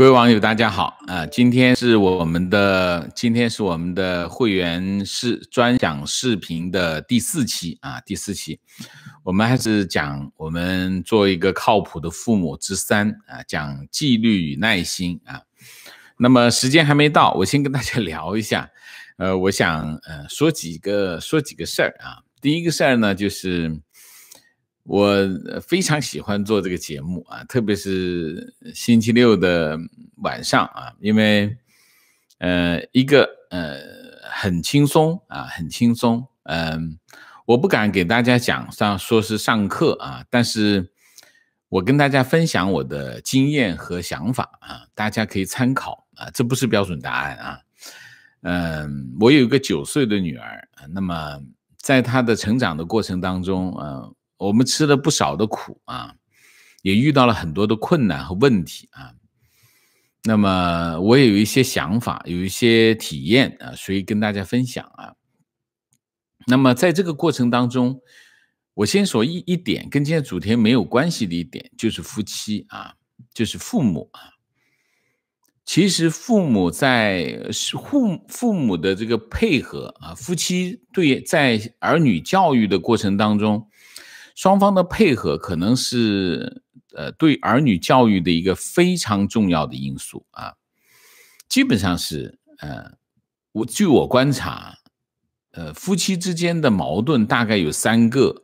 各位网友，大家好！啊，今天是我们的今天是我们的会员视专享视频的第四期啊，第四期，我们还是讲我们做一个靠谱的父母之三啊，讲纪律与耐心啊。那么时间还没到，我先跟大家聊一下，呃，我想呃说几个说几个事儿啊。第一个事儿呢，就是。我非常喜欢做这个节目啊，特别是星期六的晚上啊，因为，呃，一个呃很轻松啊，很轻松。嗯，我不敢给大家讲上说是上课啊，但是我跟大家分享我的经验和想法啊，大家可以参考啊，这不是标准答案啊。嗯，我有一个九岁的女儿，那么在她的成长的过程当中啊。我们吃了不少的苦啊，也遇到了很多的困难和问题啊。那么我也有一些想法，有一些体验啊，所以跟大家分享啊。那么在这个过程当中，我先说一一点跟今天主题没有关系的一点，就是夫妻啊，就是父母啊。其实父母在父父母的这个配合啊，夫妻对在儿女教育的过程当中。双方的配合可能是，呃，对儿女教育的一个非常重要的因素啊。基本上是，呃，我据我观察，呃，夫妻之间的矛盾大概有三个。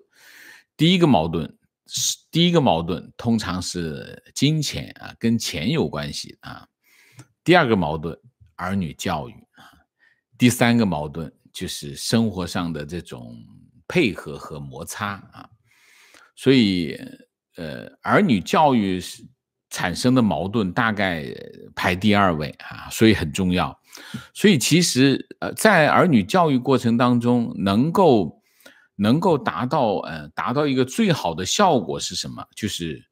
第一个矛盾是，第一个矛盾通常是金钱啊，跟钱有关系啊。第二个矛盾，儿女教育啊。第三个矛盾就是生活上的这种配合和摩擦啊。所以，呃，儿女教育产生的矛盾大概排第二位啊，所以很重要。所以其实，呃，在儿女教育过程当中，能够能够达到，呃，达到一个最好的效果是什么？就是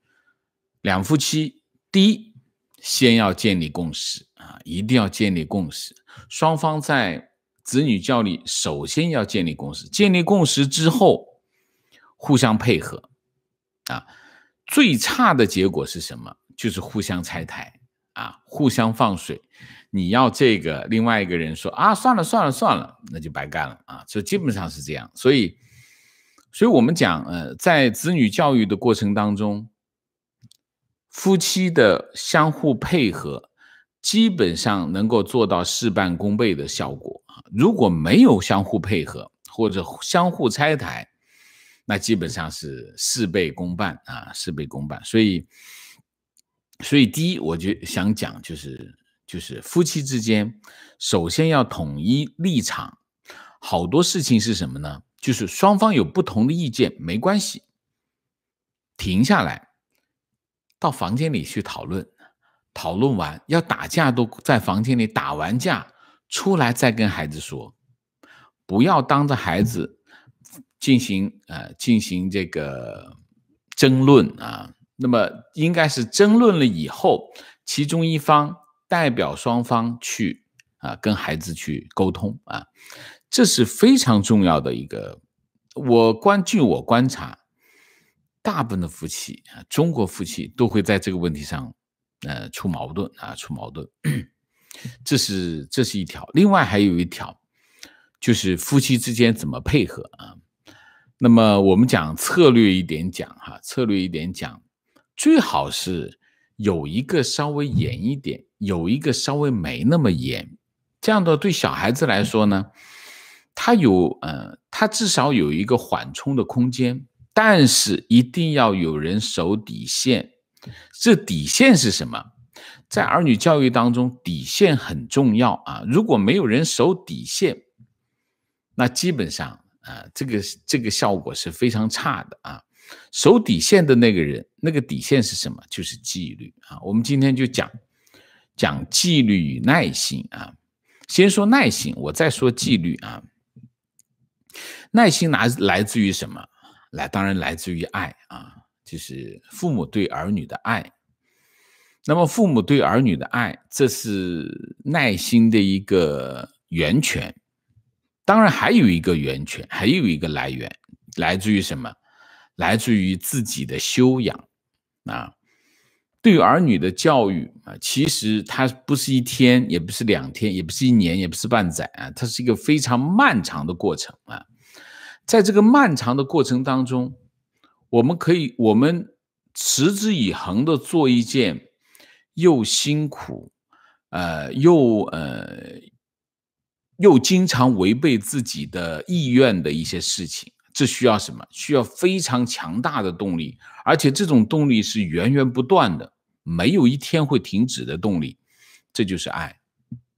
两夫妻第一先要建立共识啊，一定要建立共识。双方在子女教育首先要建立共识，建立共识之后，互相配合。啊，最差的结果是什么？就是互相拆台啊，互相放水。你要这个，另外一个人说啊，算了算了算了，那就白干了啊，就基本上是这样。所以，所以我们讲，呃，在子女教育的过程当中，夫妻的相互配合，基本上能够做到事半功倍的效果啊。如果没有相互配合，或者相互拆台。那基本上是事倍功半啊，事倍功半。所以，所以第一，我就想讲，就是就是夫妻之间，首先要统一立场。好多事情是什么呢？就是双方有不同的意见，没关系，停下来，到房间里去讨论。讨论完要打架，都在房间里打完架，出来再跟孩子说，不要当着孩子。进行啊，进行这个争论啊，那么应该是争论了以后，其中一方代表双方去啊跟孩子去沟通啊，这是非常重要的一个。我观据我观察，大部分的夫妻啊，中国夫妻都会在这个问题上呃出矛盾啊，出矛盾。这是这是一条，另外还有一条，就是夫妻之间怎么配合啊。那么我们讲策略一点讲哈，策略一点讲，最好是有一个稍微严一点，有一个稍微没那么严，这样的对小孩子来说呢，他有呃，他至少有一个缓冲的空间，但是一定要有人守底线。这底线是什么？在儿女教育当中，底线很重要啊。如果没有人守底线，那基本上。啊，这个这个效果是非常差的啊！守底线的那个人，那个底线是什么？就是纪律啊！我们今天就讲讲纪律与耐心啊。先说耐心，我再说纪律啊。耐心拿来自于什么？来，当然来自于爱啊，就是父母对儿女的爱。那么，父母对儿女的爱，这是耐心的一个源泉。当然，还有一个源泉，还有一个来源，来自于什么？来自于自己的修养啊。对儿女的教育啊，其实它不是一天，也不是两天，也不是一年，也不是半载啊，它是一个非常漫长的过程啊。在这个漫长的过程当中，我们可以我们持之以恒的做一件又辛苦，呃，又呃。又经常违背自己的意愿的一些事情，这需要什么？需要非常强大的动力，而且这种动力是源源不断的，没有一天会停止的动力。这就是爱，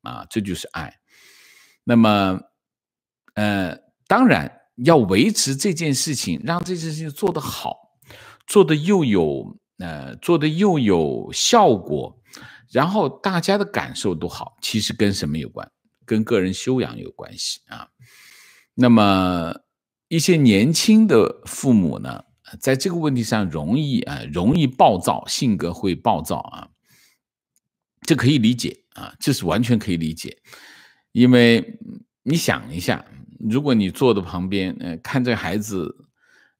啊，这就是爱。那么，呃，当然要维持这件事情，让这件事情做得好，做得又有呃，做得又有效果，然后大家的感受都好，其实跟什么有关？跟个人修养有关系啊。那么一些年轻的父母呢，在这个问题上容易啊，容易暴躁，性格会暴躁啊，这可以理解啊，这是完全可以理解。因为你想一下，如果你坐的旁边，呃，看着孩子，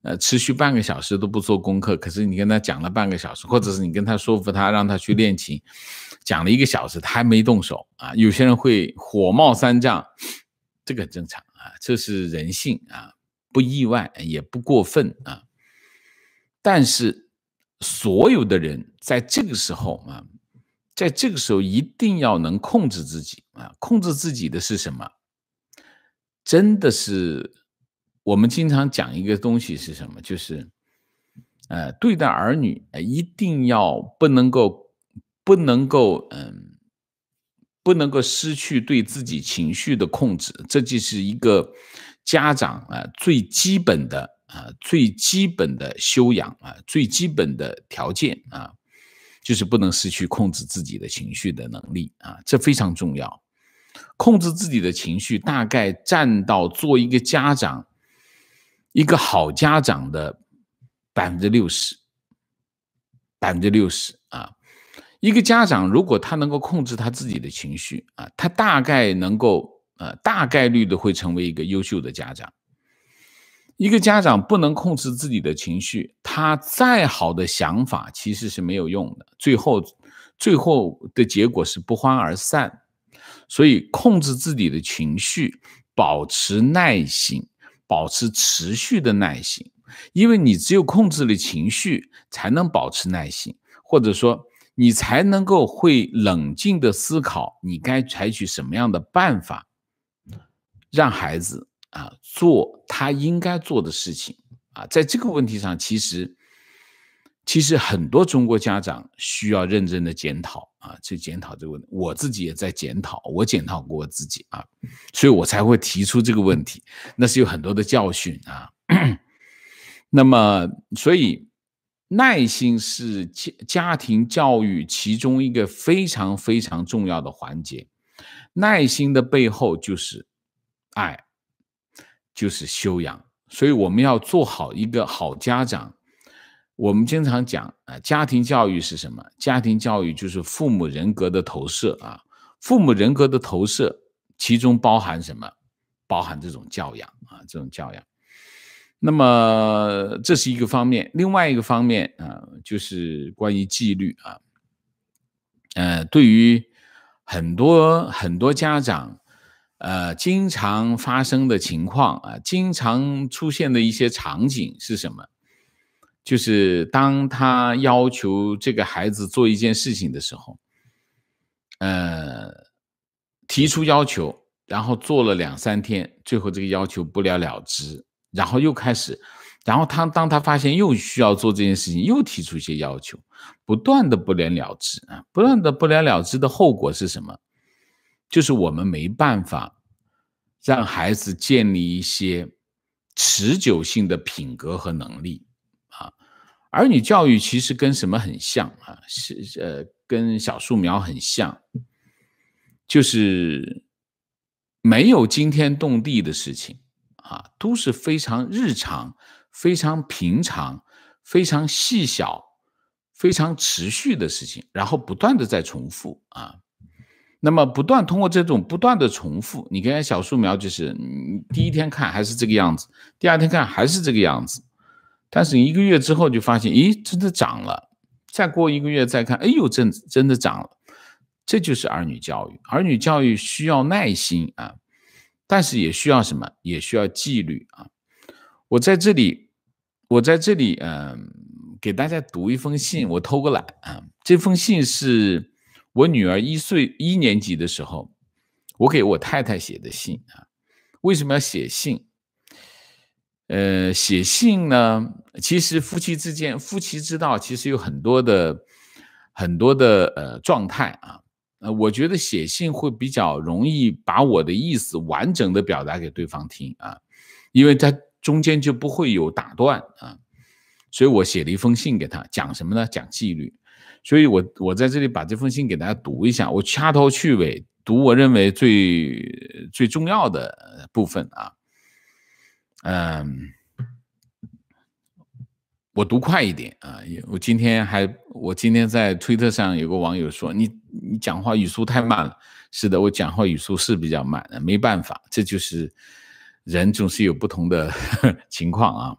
呃，持续半个小时都不做功课，可是你跟他讲了半个小时，或者是你跟他说服他让他去练琴。讲了一个小时，他还没动手啊！有些人会火冒三丈，这个很正常啊，这是人性啊，不意外也不过分啊。但是所有的人在这个时候啊，在这个时候一定要能控制自己啊！控制自己的是什么？真的是我们经常讲一个东西是什么？就是，呃，对待儿女，一定要不能够。不能够嗯，不能够失去对自己情绪的控制，这就是一个家长啊最基本的啊最基本的修养啊最基本的条件啊，就是不能失去控制自己的情绪的能力啊，这非常重要。控制自己的情绪大概占到做一个家长，一个好家长的百分之六十，百分之六十啊。一个家长如果他能够控制他自己的情绪啊，他大概能够呃大概率的会成为一个优秀的家长。一个家长不能控制自己的情绪，他再好的想法其实是没有用的。最后，最后的结果是不欢而散。所以，控制自己的情绪，保持耐心，保持持续的耐心，因为你只有控制了情绪，才能保持耐心，或者说。你才能够会冷静的思考，你该采取什么样的办法，让孩子啊做他应该做的事情啊。在这个问题上，其实其实很多中国家长需要认真的检讨啊，去检讨这个问题。我自己也在检讨，我检讨过我自己啊，所以我才会提出这个问题，那是有很多的教训啊。那么，所以。耐心是家家庭教育其中一个非常非常重要的环节。耐心的背后就是爱，就是修养。所以我们要做好一个好家长。我们经常讲啊，家庭教育是什么？家庭教育就是父母人格的投射啊。父母人格的投射，其中包含什么？包含这种教养啊，这种教养。那么这是一个方面，另外一个方面啊，就是关于纪律啊，呃，对于很多很多家长，呃，经常发生的情况啊，经常出现的一些场景是什么？就是当他要求这个孩子做一件事情的时候，呃，提出要求，然后做了两三天，最后这个要求不了了之。然后又开始，然后他当他发现又需要做这件事情，又提出一些要求，不断的不了了之啊，不断的不了了之的后果是什么？就是我们没办法让孩子建立一些持久性的品格和能力啊。儿女教育其实跟什么很像啊？是呃，跟小树苗很像，就是没有惊天动地的事情。啊，都是非常日常、非常平常、非常细小、非常持续的事情，然后不断的在重复啊。那么，不断通过这种不断的重复，你看小树苗，就是你第一天看还是这个样子，第二天看还是这个样子，但是一个月之后就发现，咦，真的长了。再过一个月再看，哎呦，真真的长了。这就是儿女教育，儿女教育需要耐心啊。但是也需要什么？也需要纪律啊！我在这里，我在这里，嗯，给大家读一封信。我偷个懒啊，这封信是我女儿一岁一年级的时候，我给我太太写的信啊。为什么要写信？呃，写信呢，其实夫妻之间，夫妻之道，其实有很多的很多的呃状态啊。呃，我觉得写信会比较容易把我的意思完整的表达给对方听啊，因为它中间就不会有打断啊，所以我写了一封信给他，讲什么呢？讲纪律，所以我我在这里把这封信给大家读一下，我掐头去尾，读我认为最最重要的部分啊，嗯。我读快一点啊！我今天还，我今天在推特上有个网友说你你讲话语速太慢了。是的，我讲话语速是比较慢的，没办法，这就是人总是有不同的 情况啊。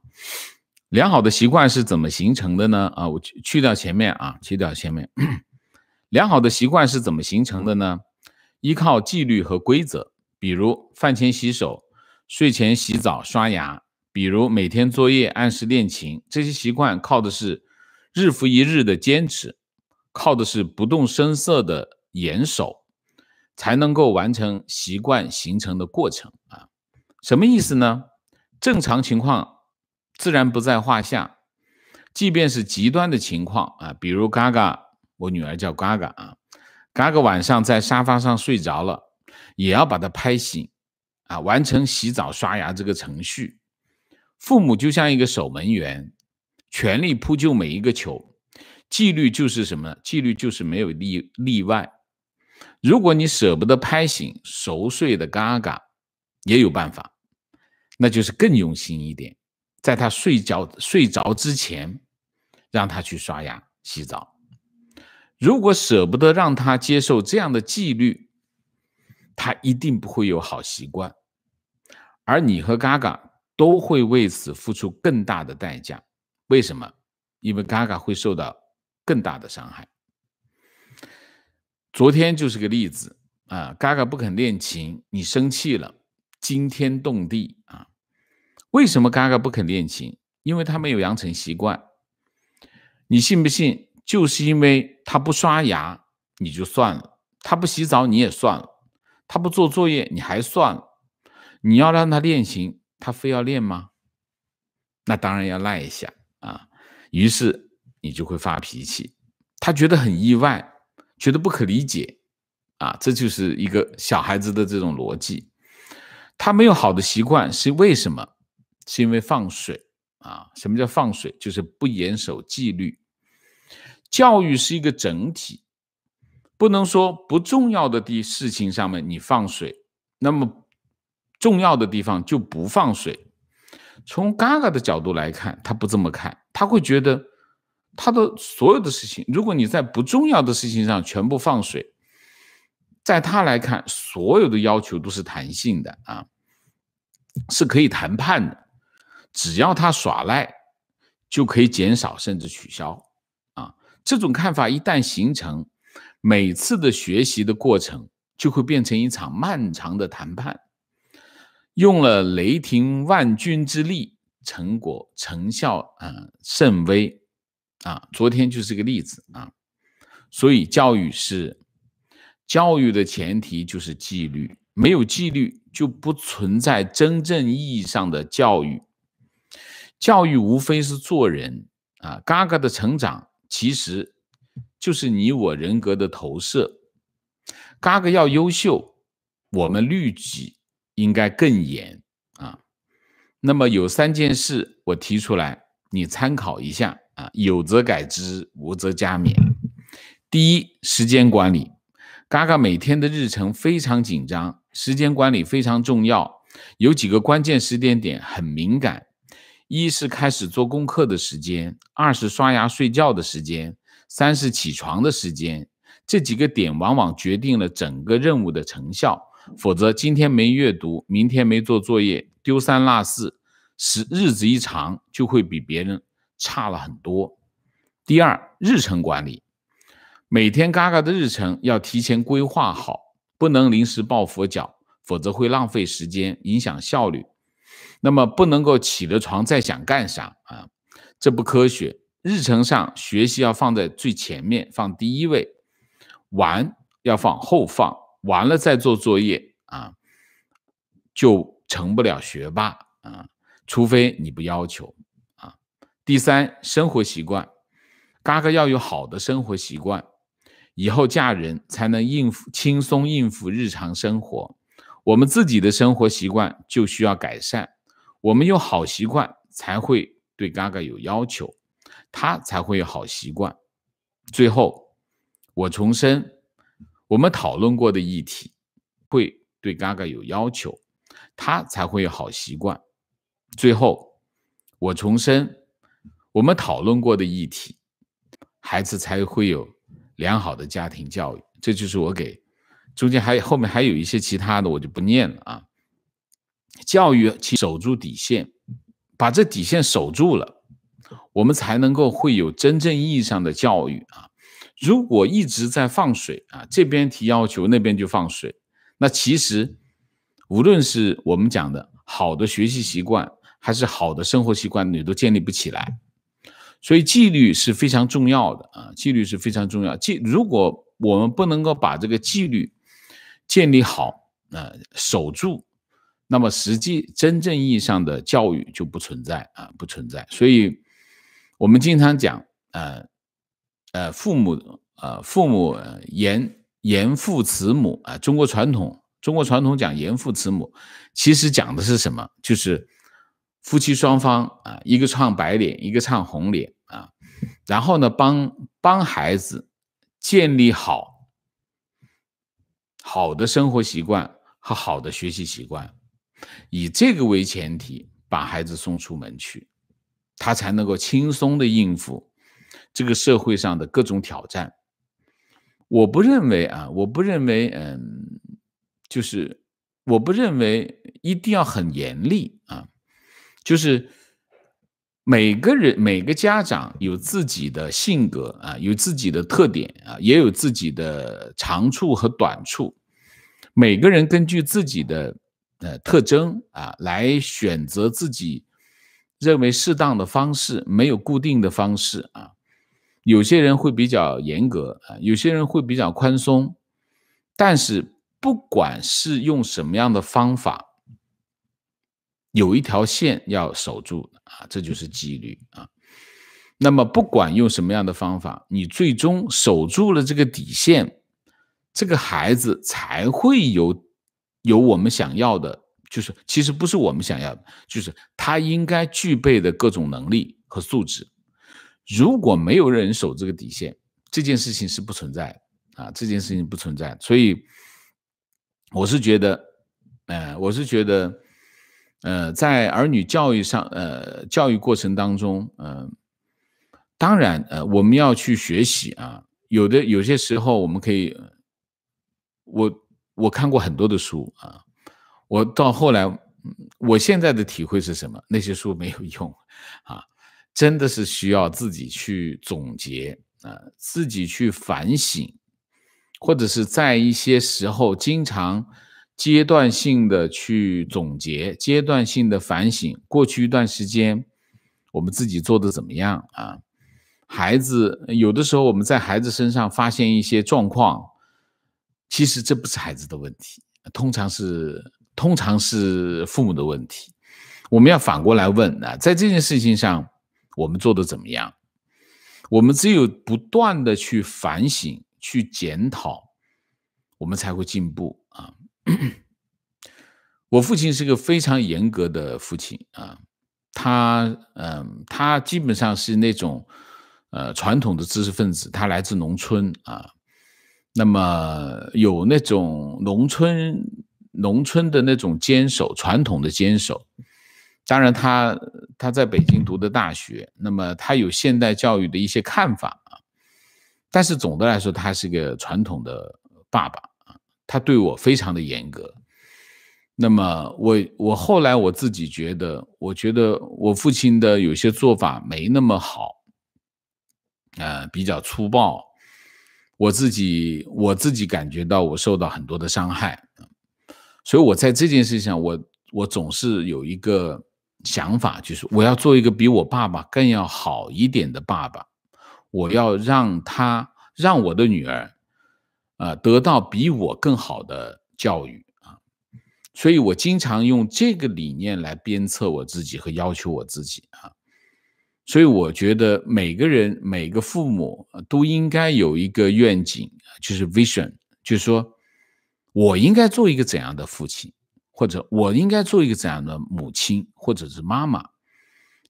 良好的习惯是怎么形成的呢？啊，我去去掉前面啊，去掉前面。良好的习惯是怎么形成的呢？依靠纪律和规则，比如饭前洗手、睡前洗澡、刷牙。比如每天作业按时练琴，这些习惯靠的是日复一日的坚持，靠的是不动声色的严守，才能够完成习惯形成的过程啊。什么意思呢？正常情况自然不在话下，即便是极端的情况啊，比如 Gaga，我女儿叫 Gaga 啊，g a g a 晚上在沙发上睡着了，也要把她拍醒啊，完成洗澡刷牙这个程序。父母就像一个守门员，全力扑救每一个球。纪律就是什么？纪律就是没有例例外。如果你舍不得拍醒熟睡的嘎嘎，也有办法，那就是更用心一点，在他睡觉睡着之前，让他去刷牙洗澡。如果舍不得让他接受这样的纪律，他一定不会有好习惯。而你和嘎嘎。都会为此付出更大的代价，为什么？因为嘎嘎会受到更大的伤害。昨天就是个例子啊，嘎嘎不肯练琴，你生气了，惊天动地啊！为什么嘎嘎不肯练琴？因为他没有养成习惯。你信不信？就是因为他不刷牙，你就算了；他不洗澡，你也算了；他不做作业，你还算了。你要让他练琴。他非要练吗？那当然要赖一下啊！于是你就会发脾气，他觉得很意外，觉得不可理解啊！这就是一个小孩子的这种逻辑。他没有好的习惯是为什么？是因为放水啊？什么叫放水？就是不严守纪律。教育是一个整体，不能说不重要的地事情上面你放水，那么。重要的地方就不放水。从嘎嘎的角度来看，他不这么看，他会觉得他的所有的事情，如果你在不重要的事情上全部放水，在他来看，所有的要求都是弹性的啊，是可以谈判的。只要他耍赖，就可以减少甚至取消啊。这种看法一旦形成，每次的学习的过程就会变成一场漫长的谈判。用了雷霆万钧之力，成果成效啊甚微啊！昨天就是个例子啊！所以教育是教育的前提，就是纪律。没有纪律，就不存在真正意义上的教育。教育无非是做人啊！嘎嘎的成长，其实就是你我人格的投射。嘎嘎要优秀，我们律己。应该更严啊！那么有三件事我提出来，你参考一下啊。有则改之，无则加勉。第一，时间管理。嘎嘎每天的日程非常紧张，时间管理非常重要。有几个关键时间点很敏感：一是开始做功课的时间，二是刷牙睡觉的时间，三是起床的时间。这几个点往往决定了整个任务的成效。否则，今天没阅读，明天没做作业，丢三落四，时日子一长，就会比别人差了很多。第二，日程管理，每天嘎嘎的日程要提前规划好，不能临时抱佛脚，否则会浪费时间，影响效率。那么，不能够起了床再想干啥啊，这不科学。日程上，学习要放在最前面，放第一位，玩要放后放。完了再做作业啊，就成不了学霸啊！除非你不要求啊。第三，生活习惯，嘎嘎要有好的生活习惯，以后嫁人才能应付轻松应付日常生活。我们自己的生活习惯就需要改善，我们有好习惯才会对嘎嘎有要求，他才会有好习惯。最后，我重申。我们讨论过的议题，会对嘎嘎有要求，他才会有好习惯。最后，我重申，我们讨论过的议题，孩子才会有良好的家庭教育。这就是我给。中间还后面还有一些其他的，我就不念了啊。教育，守住底线，把这底线守住了，我们才能够会有真正意义上的教育啊。如果一直在放水啊，这边提要求，那边就放水，那其实无论是我们讲的好的学习习惯，还是好的生活习惯，你都建立不起来。所以纪律是非常重要的啊，纪律是非常重要。纪如果我们不能够把这个纪律建立好啊，守住，那么实际真正意义上的教育就不存在啊，不存在。所以我们经常讲，呃。呃，父母啊，父母严严父慈母啊，中国传统，中国传统讲严父慈母，其实讲的是什么？就是夫妻双方啊，一个唱白脸，一个唱红脸啊，然后呢，帮帮孩子建立好好的生活习惯和好的学习习惯，以这个为前提，把孩子送出门去，他才能够轻松的应付。这个社会上的各种挑战，我不认为啊，我不认为，嗯，就是我不认为一定要很严厉啊，就是每个人每个家长有自己的性格啊，有自己的特点啊，也有自己的长处和短处，每个人根据自己的呃特征啊来选择自己认为适当的方式，没有固定的方式啊。有些人会比较严格啊，有些人会比较宽松，但是不管是用什么样的方法，有一条线要守住啊，这就是纪律啊。那么不管用什么样的方法，你最终守住了这个底线，这个孩子才会有有我们想要的，就是其实不是我们想要，的，就是他应该具备的各种能力和素质。如果没有人守这个底线，这件事情是不存在的啊！这件事情不存在，所以我是觉得，呃，我是觉得，呃，在儿女教育上，呃，教育过程当中，嗯，当然，呃，我们要去学习啊，有的有些时候我们可以，我我看过很多的书啊，我到后来，我现在的体会是什么？那些书没有用，啊。真的是需要自己去总结啊，自己去反省，或者是在一些时候经常阶段性的去总结，阶段性的反省过去一段时间我们自己做的怎么样啊？孩子有的时候我们在孩子身上发现一些状况，其实这不是孩子的问题，通常是通常是父母的问题。我们要反过来问啊，在这件事情上。我们做的怎么样？我们只有不断的去反省、去检讨，我们才会进步啊！我父亲是个非常严格的父亲啊，他嗯，他基本上是那种呃传统的知识分子，他来自农村啊，那么有那种农村农村的那种坚守、传统的坚守，当然他。他在北京读的大学，那么他有现代教育的一些看法啊，但是总的来说，他是个传统的爸爸啊，他对我非常的严格。那么我我后来我自己觉得，我觉得我父亲的有些做法没那么好，呃，比较粗暴，我自己我自己感觉到我受到很多的伤害，所以我在这件事情上，我我总是有一个。想法就是我要做一个比我爸爸更要好一点的爸爸，我要让他让我的女儿啊得到比我更好的教育啊，所以我经常用这个理念来鞭策我自己和要求我自己啊，所以我觉得每个人每个父母都应该有一个愿景，就是 vision，就是说我应该做一个怎样的父亲。或者我应该做一个怎样的母亲，或者是妈妈？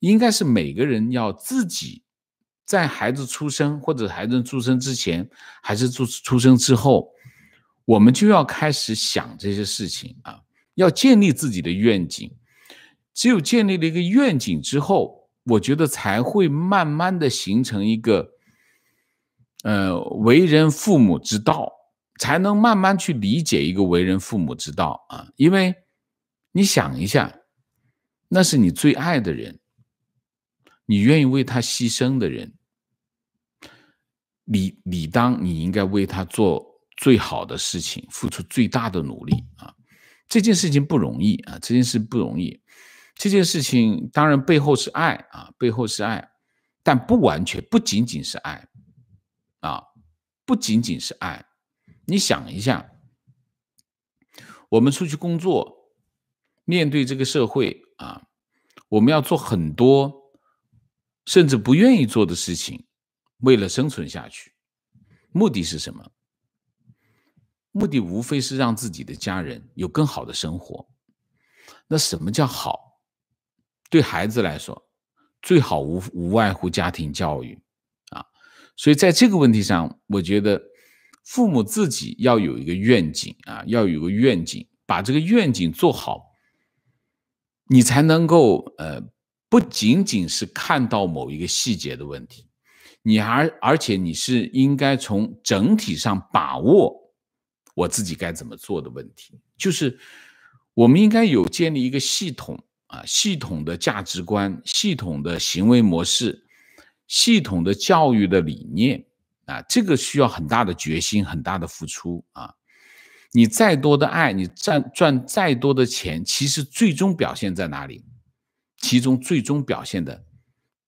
应该是每个人要自己在孩子出生，或者孩子出生之前，还是出出生之后，我们就要开始想这些事情啊，要建立自己的愿景。只有建立了一个愿景之后，我觉得才会慢慢的形成一个，呃，为人父母之道。才能慢慢去理解一个为人父母之道啊！因为你想一下，那是你最爱的人，你愿意为他牺牲的人，理理当你应该为他做最好的事情，付出最大的努力啊！这件事情不容易啊！这件事不容易，这件事情当然背后是爱啊，背后是爱，但不完全不仅仅是爱啊，不仅仅是爱。你想一下，我们出去工作，面对这个社会啊，我们要做很多，甚至不愿意做的事情，为了生存下去，目的是什么？目的无非是让自己的家人有更好的生活。那什么叫好？对孩子来说，最好无无外乎家庭教育啊。所以在这个问题上，我觉得。父母自己要有一个愿景啊，要有个愿景，把这个愿景做好，你才能够呃，不仅仅是看到某一个细节的问题，你还而且你是应该从整体上把握我自己该怎么做的问题。就是我们应该有建立一个系统啊，系统的价值观、系统的行为模式、系统的教育的理念。啊，这个需要很大的决心，很大的付出啊！你再多的爱，你赚赚再多的钱，其实最终表现在哪里？其中最终表现的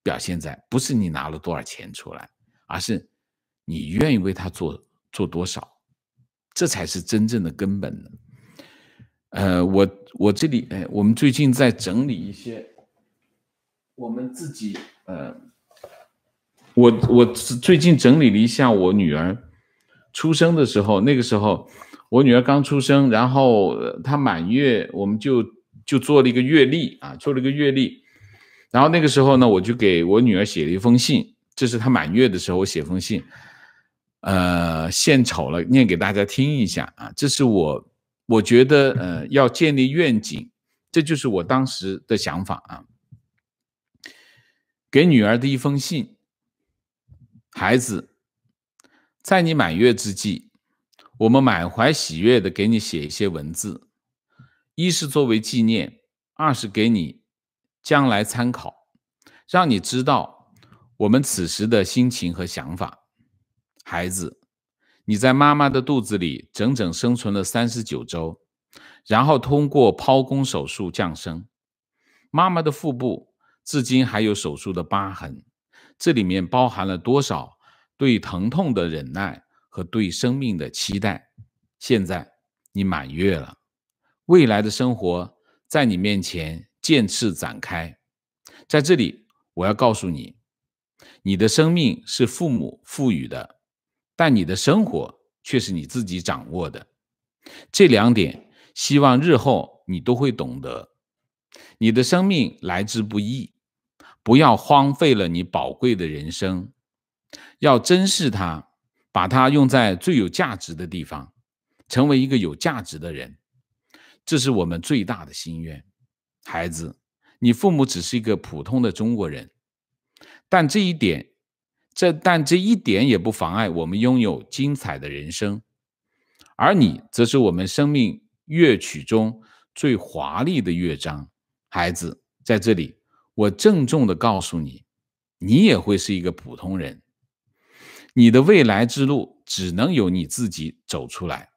表现在不是你拿了多少钱出来，而是你愿意为他做做多少，这才是真正的根本呢。呃，我我这里，哎，我们最近在整理一些我们自己，呃我我最近整理了一下，我女儿出生的时候，那个时候我女儿刚出生，然后她满月，我们就就做了一个月历啊，做了一个月历。然后那个时候呢，我就给我女儿写了一封信，这是她满月的时候我写封信，呃，献丑了，念给大家听一下啊，这是我我觉得呃要建立愿景，这就是我当时的想法啊，给女儿的一封信。孩子，在你满月之际，我们满怀喜悦的给你写一些文字，一是作为纪念，二是给你将来参考，让你知道我们此时的心情和想法。孩子，你在妈妈的肚子里整整生存了三十九周，然后通过剖宫手术降生，妈妈的腹部至今还有手术的疤痕。这里面包含了多少对疼痛的忍耐和对生命的期待？现在你满月了，未来的生活在你面前渐次展开。在这里，我要告诉你，你的生命是父母赋予的，但你的生活却是你自己掌握的。这两点，希望日后你都会懂得。你的生命来之不易。不要荒废了你宝贵的人生，要珍视它，把它用在最有价值的地方，成为一个有价值的人，这是我们最大的心愿。孩子，你父母只是一个普通的中国人，但这一点，这但这一点也不妨碍我们拥有精彩的人生，而你则是我们生命乐曲中最华丽的乐章。孩子，在这里。我郑重的告诉你，你也会是一个普通人。你的未来之路只能由你自己走出来。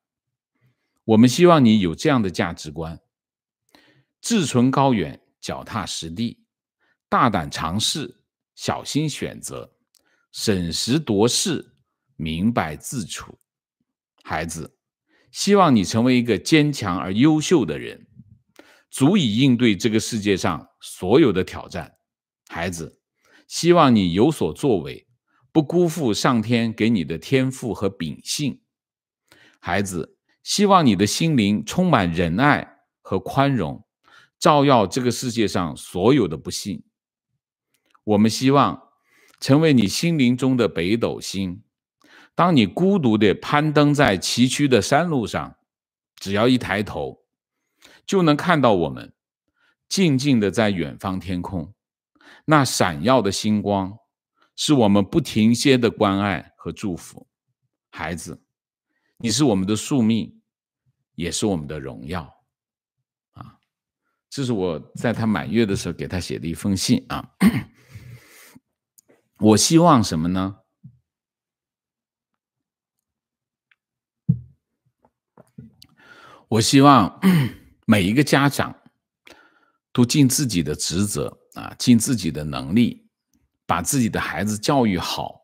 我们希望你有这样的价值观：志存高远，脚踏实地，大胆尝试，小心选择，审时度势，明白自处。孩子，希望你成为一个坚强而优秀的人。足以应对这个世界上所有的挑战，孩子，希望你有所作为，不辜负上天给你的天赋和秉性。孩子，希望你的心灵充满仁爱和宽容，照耀这个世界上所有的不幸。我们希望成为你心灵中的北斗星，当你孤独地攀登在崎岖的山路上，只要一抬头。就能看到我们静静的在远方天空，那闪耀的星光，是我们不停歇的关爱和祝福。孩子，你是我们的宿命，也是我们的荣耀。啊，这是我在他满月的时候给他写的一封信啊。我希望什么呢？我希望。每一个家长都尽自己的职责啊，尽自己的能力，把自己的孩子教育好，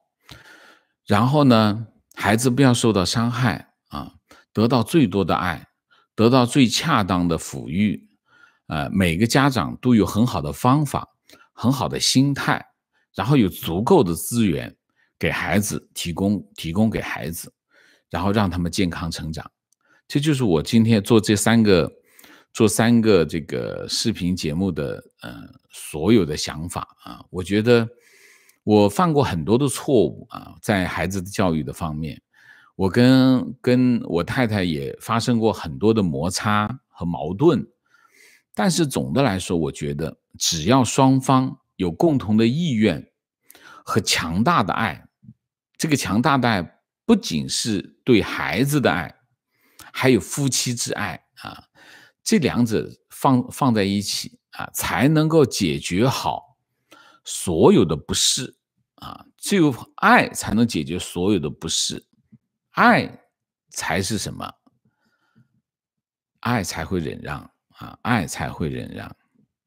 然后呢，孩子不要受到伤害啊，得到最多的爱，得到最恰当的抚育，呃，每个家长都有很好的方法，很好的心态，然后有足够的资源给孩子提供提供给孩子，然后让他们健康成长。这就是我今天做这三个。做三个这个视频节目的呃，所有的想法啊，我觉得我犯过很多的错误啊，在孩子的教育的方面，我跟跟我太太也发生过很多的摩擦和矛盾，但是总的来说，我觉得只要双方有共同的意愿和强大的爱，这个强大的爱不仅是对孩子的爱，还有夫妻之爱啊。这两者放放在一起啊，才能够解决好所有的不适啊。只有爱才能解决所有的不适，爱才是什么？爱才会忍让啊，爱才会忍让，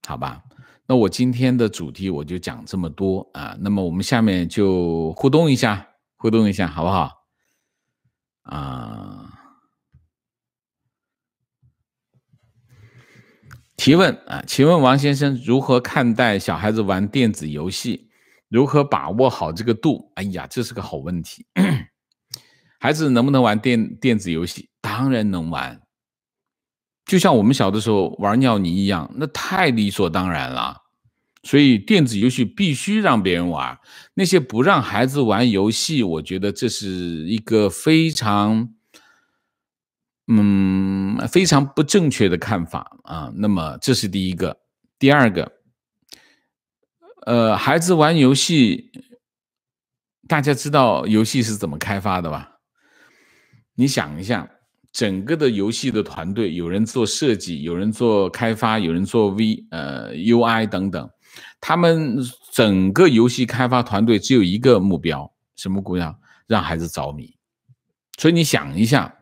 好吧？那我今天的主题我就讲这么多啊。那么我们下面就互动一下，互动一下，好不好？啊。提问啊，请问王先生如何看待小孩子玩电子游戏？如何把握好这个度？哎呀，这是个好问题。孩子能不能玩电电子游戏？当然能玩，就像我们小的时候玩尿泥一样，那太理所当然了。所以电子游戏必须让别人玩。那些不让孩子玩游戏，我觉得这是一个非常。嗯，非常不正确的看法啊！那么这是第一个，第二个，呃，孩子玩游戏，大家知道游戏是怎么开发的吧？你想一下，整个的游戏的团队，有人做设计，有人做开发，有人做 V 呃 UI 等等，他们整个游戏开发团队只有一个目标，什么姑娘？让孩子着迷。所以你想一下。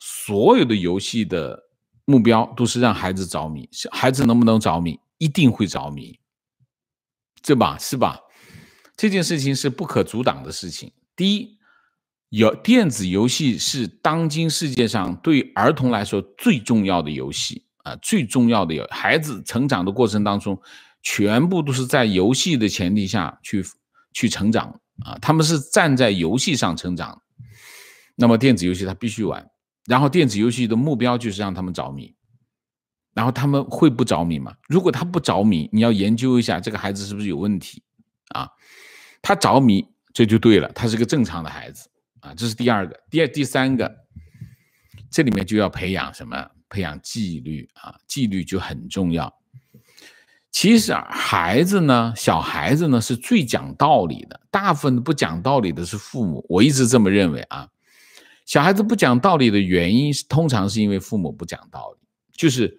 所有的游戏的目标都是让孩子着迷，孩子能不能着迷，一定会着迷，对吧？是吧？这件事情是不可阻挡的事情。第一，有电子游戏是当今世界上对儿童来说最重要的游戏啊，最重要的游，孩子成长的过程当中，全部都是在游戏的前提下去去成长啊，他们是站在游戏上成长。那么电子游戏他必须玩。然后电子游戏的目标就是让他们着迷，然后他们会不着迷吗？如果他不着迷，你要研究一下这个孩子是不是有问题啊？他着迷，这就对了，他是个正常的孩子啊。这是第二个，第二第三个，这里面就要培养什么？培养纪律啊，纪律就很重要。其实孩子呢，小孩子呢是最讲道理的，大部分不讲道理的是父母，我一直这么认为啊。小孩子不讲道理的原因是，通常是因为父母不讲道理。就是，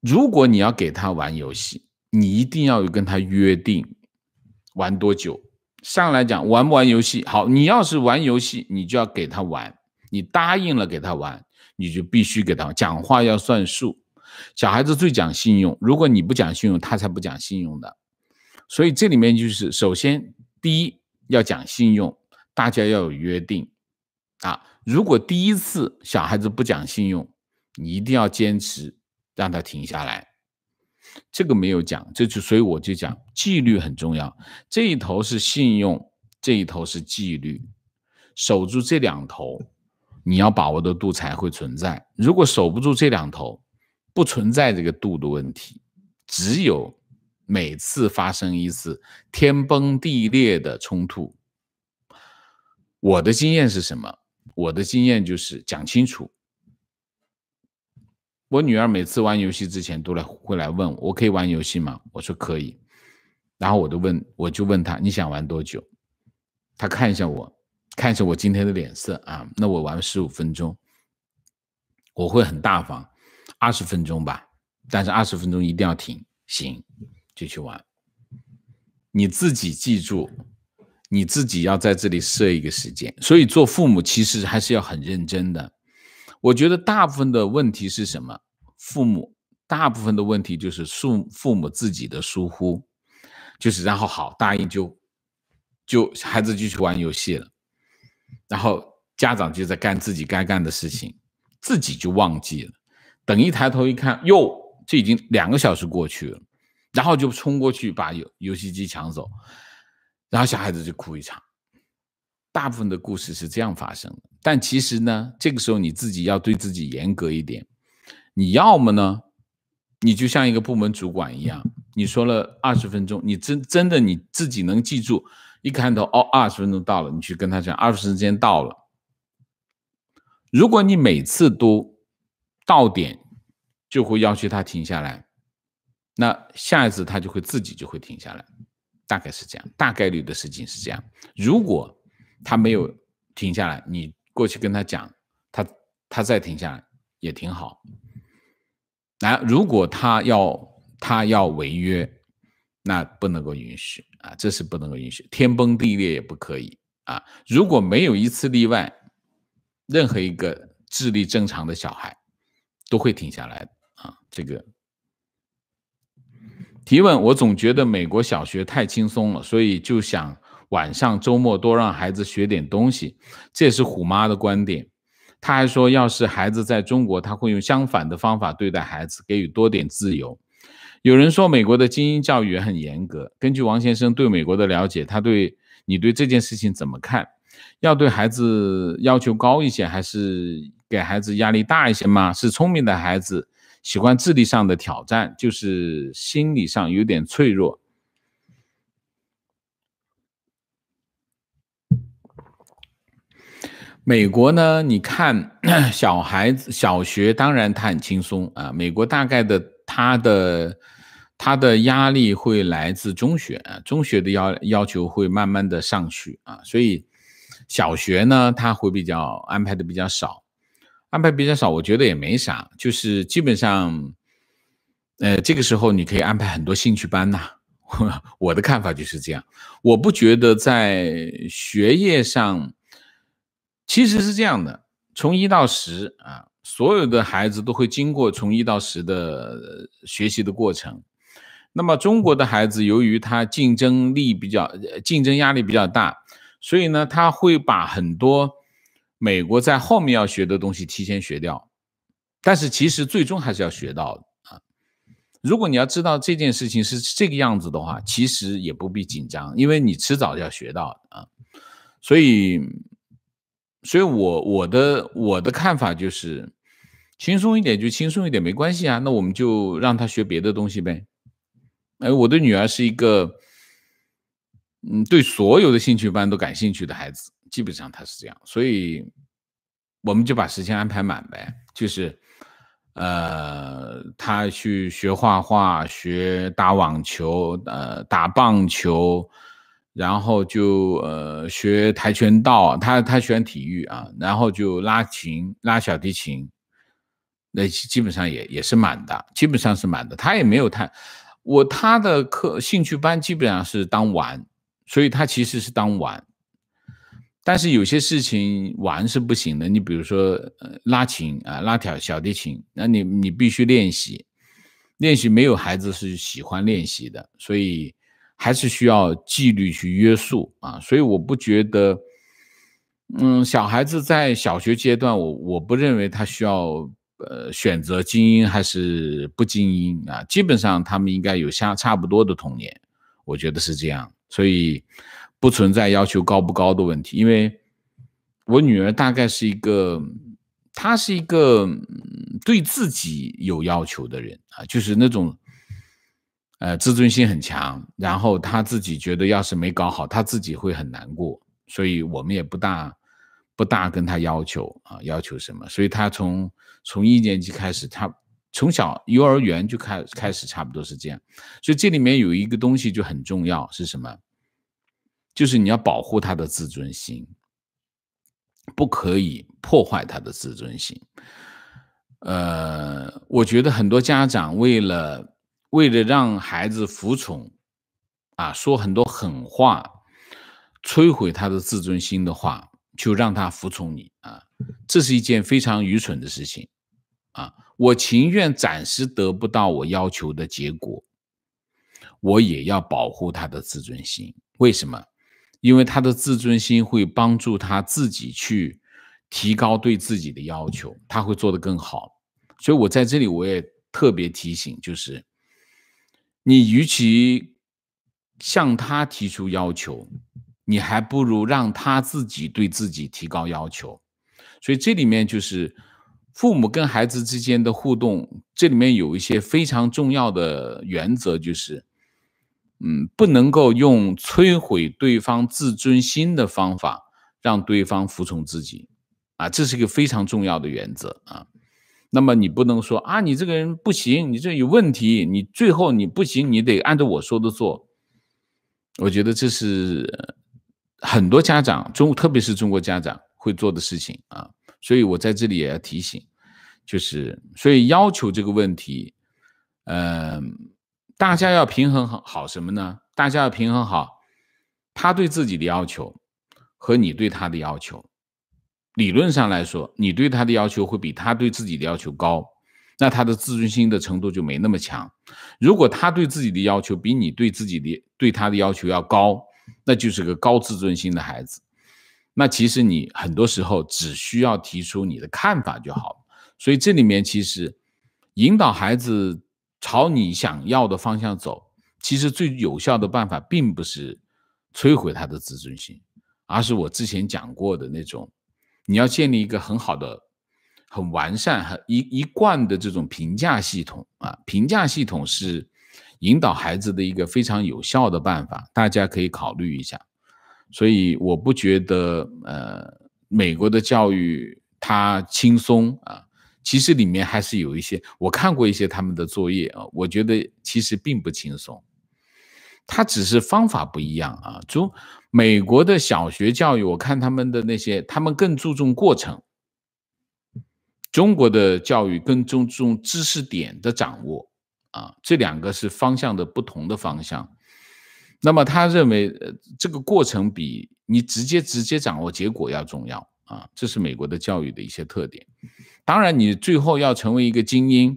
如果你要给他玩游戏，你一定要有跟他约定，玩多久。上来讲，玩不玩游戏好，你要是玩游戏，你就要给他玩。你答应了给他玩，你就必须给他讲话要算数，小孩子最讲信用。如果你不讲信用，他才不讲信用的。所以这里面就是，首先第一要讲信用，大家要有约定。啊！如果第一次小孩子不讲信用，你一定要坚持让他停下来。这个没有讲，这就所以我就讲纪律很重要。这一头是信用，这一头是纪律，守住这两头，你要把握的度才会存在。如果守不住这两头，不存在这个度的问题，只有每次发生一次天崩地裂的冲突。我的经验是什么？我的经验就是讲清楚。我女儿每次玩游戏之前都来会来问我可以玩游戏吗？我说可以，然后我就问我就问她你想玩多久？她看一下我，看一下我今天的脸色啊，那我玩十五分钟，我会很大方，二十分钟吧，但是二十分钟一定要停，行就去玩，你自己记住。你自己要在这里设一个时间，所以做父母其实还是要很认真的。我觉得大部分的问题是什么？父母大部分的问题就是疏父母自己的疏忽，就是然后好答应就就孩子就去玩游戏了，然后家长就在干自己该干的事情，自己就忘记了。等一抬头一看，哟，这已经两个小时过去了，然后就冲过去把游游戏机抢走。然后小孩子就哭一场，大部分的故事是这样发生。但其实呢，这个时候你自己要对自己严格一点。你要么呢，你就像一个部门主管一样，你说了二十分钟，你真真的你自己能记住。一看到哦，二十分钟到了，你去跟他讲二十时间到了。如果你每次都到点就会要求他停下来，那下一次他就会自己就会停下来。大概是这样，大概率的事情是这样。如果他没有停下来，你过去跟他讲，他他再停下来也挺好。那如果他要他要违约，那不能够允许啊，这是不能够允许。天崩地裂也不可以啊。如果没有一次例外，任何一个智力正常的小孩都会停下来啊，这个。提问：我总觉得美国小学太轻松了，所以就想晚上周末多让孩子学点东西。这也是虎妈的观点。他还说，要是孩子在中国，他会用相反的方法对待孩子，给予多点自由。有人说，美国的精英教育也很严格。根据王先生对美国的了解，他对你对这件事情怎么看？要对孩子要求高一些，还是给孩子压力大一些吗？是聪明的孩子。喜欢智力上的挑战，就是心理上有点脆弱。美国呢，你看小孩子小学，当然他很轻松啊。美国大概的他的他的压力会来自中学，中学的要要求会慢慢的上去啊，所以小学呢他会比较安排的比较少。安排比较少，我觉得也没啥，就是基本上，呃，这个时候你可以安排很多兴趣班呐。我的看法就是这样，我不觉得在学业上其实是这样的，从一到十啊，所有的孩子都会经过从一到十的学习的过程。那么中国的孩子，由于他竞争力比较、竞争压力比较大，所以呢，他会把很多。美国在后面要学的东西提前学掉，但是其实最终还是要学到的啊。如果你要知道这件事情是这个样子的话，其实也不必紧张，因为你迟早要学到啊。所以，所以我我的我的看法就是，轻松一点就轻松一点没关系啊。那我们就让他学别的东西呗。哎，我的女儿是一个，嗯，对所有的兴趣班都感兴趣的孩子，基本上她是这样，所以。我们就把时间安排满呗，就是，呃，他去学画画、学打网球、呃，打棒球，然后就呃学跆拳道。他他喜欢体育啊，然后就拉琴、拉小提琴，那基本上也也是满的，基本上是满的。他也没有太我他的课兴趣班基本上是当玩，所以他其实是当玩。但是有些事情玩是不行的，你比如说拉琴啊，拉条小提琴，那你你必须练习，练习没有孩子是喜欢练习的，所以还是需要纪律去约束啊。所以我不觉得，嗯，小孩子在小学阶段，我我不认为他需要呃选择精英还是不精英啊，基本上他们应该有相差不多的童年，我觉得是这样，所以。不存在要求高不高的问题，因为我女儿大概是一个，她是一个对自己有要求的人啊，就是那种，呃，自尊心很强，然后她自己觉得要是没搞好，她自己会很难过，所以我们也不大不大跟她要求啊，要求什么？所以她从从一年级开始，她从小幼儿园就开开始，差不多是这样。所以这里面有一个东西就很重要，是什么？就是你要保护他的自尊心，不可以破坏他的自尊心。呃，我觉得很多家长为了为了让孩子服从，啊，说很多狠话，摧毁他的自尊心的话，就让他服从你啊，这是一件非常愚蠢的事情啊！我情愿暂时得不到我要求的结果，我也要保护他的自尊心。为什么？因为他的自尊心会帮助他自己去提高对自己的要求，他会做得更好。所以我在这里我也特别提醒，就是你与其向他提出要求，你还不如让他自己对自己提高要求。所以这里面就是父母跟孩子之间的互动，这里面有一些非常重要的原则，就是。嗯，不能够用摧毁对方自尊心的方法让对方服从自己，啊，这是一个非常重要的原则啊。那么你不能说啊，你这个人不行，你这有问题，你最后你不行，你得按照我说的做。我觉得这是很多家长中，特别是中国家长会做的事情啊。所以我在这里也要提醒，就是所以要求这个问题，嗯。大家要平衡好什么呢？大家要平衡好，他对自己的要求和你对他的要求。理论上来说，你对他的要求会比他对自己的要求高，那他的自尊心的程度就没那么强。如果他对自己的要求比你对自己的对他的要求要高，那就是个高自尊心的孩子。那其实你很多时候只需要提出你的看法就好所以这里面其实引导孩子。朝你想要的方向走，其实最有效的办法并不是摧毁他的自尊心，而是我之前讲过的那种，你要建立一个很好的、很完善、很一一贯的这种评价系统啊。评价系统是引导孩子的一个非常有效的办法，大家可以考虑一下。所以我不觉得，呃，美国的教育它轻松啊。其实里面还是有一些，我看过一些他们的作业啊，我觉得其实并不轻松，他只是方法不一样啊。中美国的小学教育，我看他们的那些，他们更注重过程，中国的教育更注重知识点的掌握啊，这两个是方向的不同的方向。那么他认为，这个过程比你直接直接掌握结果要重要啊，这是美国的教育的一些特点。当然，你最后要成为一个精英，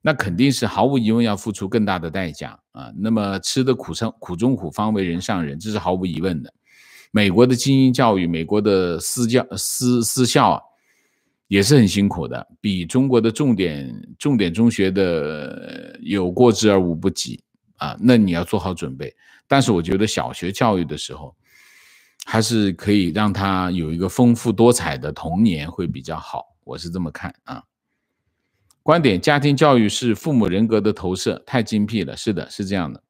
那肯定是毫无疑问要付出更大的代价啊。那么吃的苦上苦中苦方为人上人，这是毫无疑问的。美国的精英教育，美国的私教私私校也是很辛苦的，比中国的重点重点中学的有过之而无不及啊。那你要做好准备。但是我觉得小学教育的时候，还是可以让他有一个丰富多彩的童年会比较好。我是这么看啊，观点：家庭教育是父母人格的投射，太精辟了。是的，是这样的。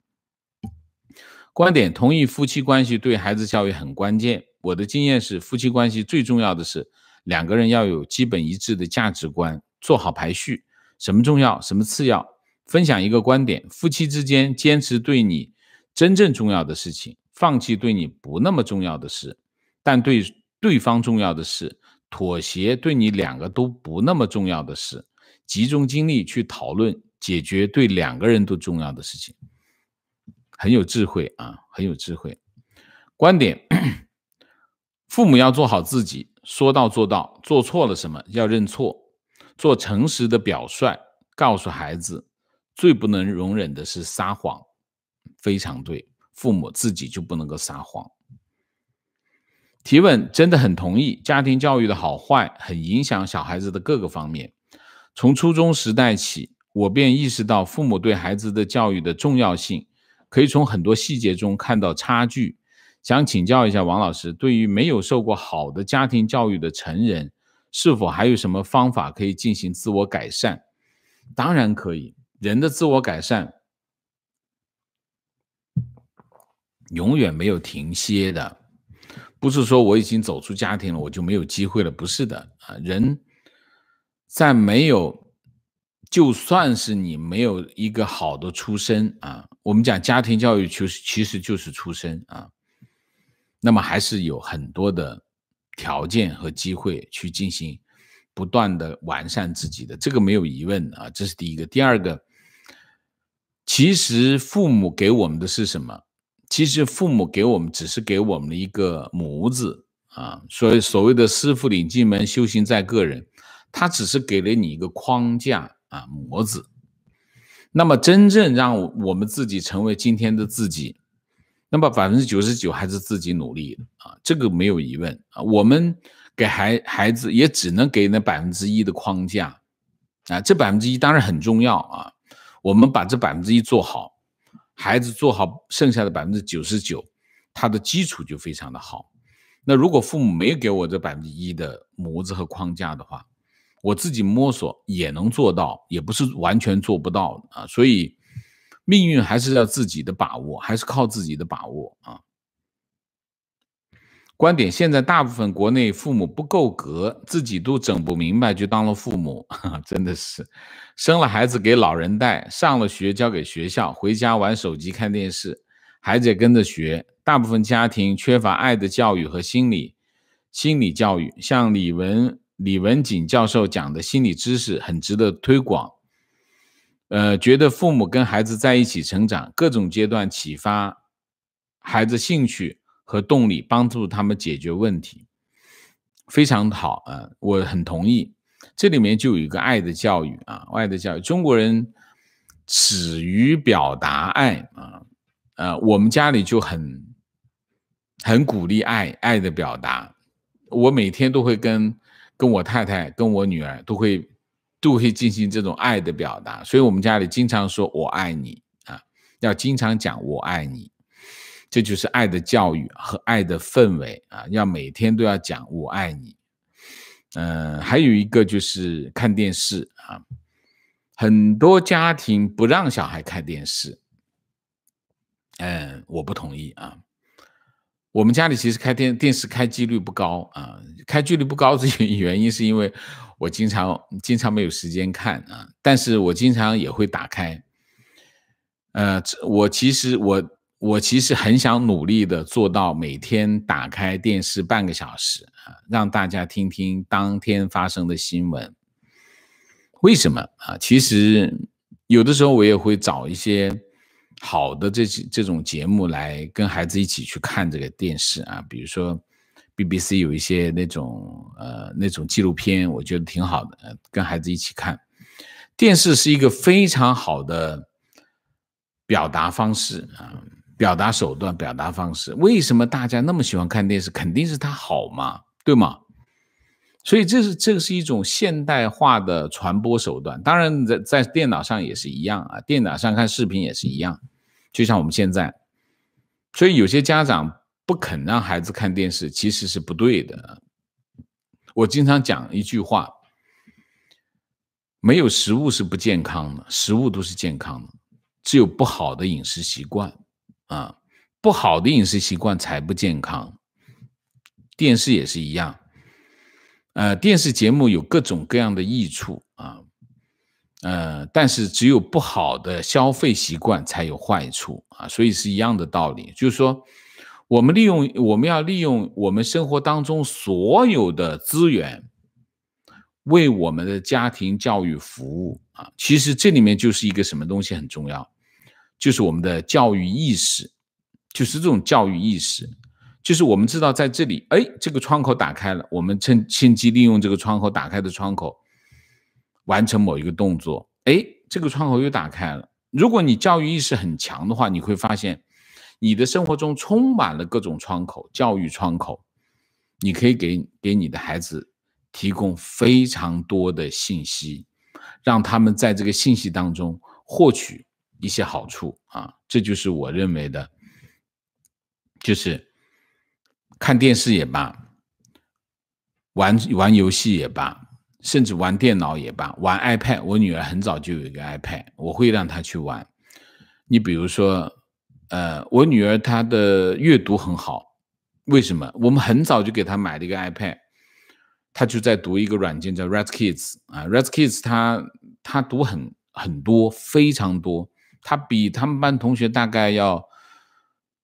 观点：同意，夫妻关系对孩子教育很关键。我的经验是，夫妻关系最重要的是两个人要有基本一致的价值观，做好排序，什么重要，什么次要。分享一个观点：夫妻之间坚持对你真正重要的事情，放弃对你不那么重要的事，但对对方重要的事。妥协对你两个都不那么重要的事，集中精力去讨论解决对两个人都重要的事情，很有智慧啊，很有智慧。观点：父母要做好自己，说到做到，做错了什么要认错，做诚实的表率，告诉孩子最不能容忍的是撒谎，非常对。父母自己就不能够撒谎。提问真的很同意，家庭教育的好坏很影响小孩子的各个方面。从初中时代起，我便意识到父母对孩子的教育的重要性，可以从很多细节中看到差距。想请教一下王老师，对于没有受过好的家庭教育的成人，是否还有什么方法可以进行自我改善？当然可以，人的自我改善永远没有停歇的。不是说我已经走出家庭了，我就没有机会了，不是的啊。人在没有，就算是你没有一个好的出身啊，我们讲家庭教育，其实其实就是出身啊。那么还是有很多的条件和机会去进行不断的完善自己的，这个没有疑问啊。这是第一个。第二个，其实父母给我们的是什么？其实父母给我们只是给我们的一个模子啊，所以所谓的师傅领进门，修行在个人，他只是给了你一个框架啊模子。那么真正让我们自己成为今天的自己，那么百分之九十九还是自己努力的啊，这个没有疑问啊。我们给孩孩子也只能给那百分之一的框架啊，这百分之一当然很重要啊，我们把这百分之一做好。孩子做好剩下的百分之九十九，他的基础就非常的好。那如果父母没有给我这百分之一的模子和框架的话，我自己摸索也能做到，也不是完全做不到啊。所以，命运还是要自己的把握，还是靠自己的把握啊。观点：现在大部分国内父母不够格，自己都整不明白就当了父母，真的是生了孩子给老人带，上了学交给学校，回家玩手机看电视，孩子也跟着学。大部分家庭缺乏爱的教育和心理心理教育，像李文李文锦教授讲的心理知识很值得推广。呃，觉得父母跟孩子在一起成长，各种阶段启发孩子兴趣。和动力帮助他们解决问题，非常好啊，我很同意。这里面就有一个爱的教育啊，爱的教育。中国人始于表达爱啊，呃，我们家里就很很鼓励爱爱的表达。我每天都会跟跟我太太跟我女儿都会都会进行这种爱的表达，所以我们家里经常说我爱你啊，要经常讲我爱你。这就是爱的教育和爱的氛围啊！要每天都要讲“我爱你”。嗯，还有一个就是看电视啊，很多家庭不让小孩看电视。嗯，我不同意啊。我们家里其实开电电视开机率不高啊，开机率不高，这 原因是因为我经常经常没有时间看啊，但是我经常也会打开。呃，我其实我。我其实很想努力的做到每天打开电视半个小时啊，让大家听听当天发生的新闻。为什么啊？其实有的时候我也会找一些好的这些这种节目来跟孩子一起去看这个电视啊。比如说 BBC 有一些那种呃那种纪录片，我觉得挺好的，跟孩子一起看。电视是一个非常好的表达方式啊。表达手段、表达方式，为什么大家那么喜欢看电视？肯定是它好嘛，对吗？所以这是这是一种现代化的传播手段。当然，在在电脑上也是一样啊，电脑上看视频也是一样，就像我们现在。所以有些家长不肯让孩子看电视，其实是不对的。我经常讲一句话：没有食物是不健康的，食物都是健康的，只有不好的饮食习惯。啊，不好的饮食习惯才不健康，电视也是一样。呃，电视节目有各种各样的益处啊，呃，但是只有不好的消费习惯才有坏处啊，所以是一样的道理。就是说，我们利用我们要利用我们生活当中所有的资源，为我们的家庭教育服务啊。其实这里面就是一个什么东西很重要。就是我们的教育意识，就是这种教育意识，就是我们知道在这里，哎，这个窗口打开了，我们趁趁机利用这个窗口打开的窗口，完成某一个动作。哎，这个窗口又打开了。如果你教育意识很强的话，你会发现，你的生活中充满了各种窗口，教育窗口，你可以给给你的孩子提供非常多的信息，让他们在这个信息当中获取。一些好处啊，这就是我认为的，就是看电视也罢，玩玩游戏也罢，甚至玩电脑也罢，玩 iPad。我女儿很早就有一个 iPad，我会让她去玩。你比如说，呃，我女儿她的阅读很好，为什么？我们很早就给她买了一个 iPad，她就在读一个软件叫 r e d Kids 啊 r e d Kids，她她读很很多，非常多。他比他们班同学大概要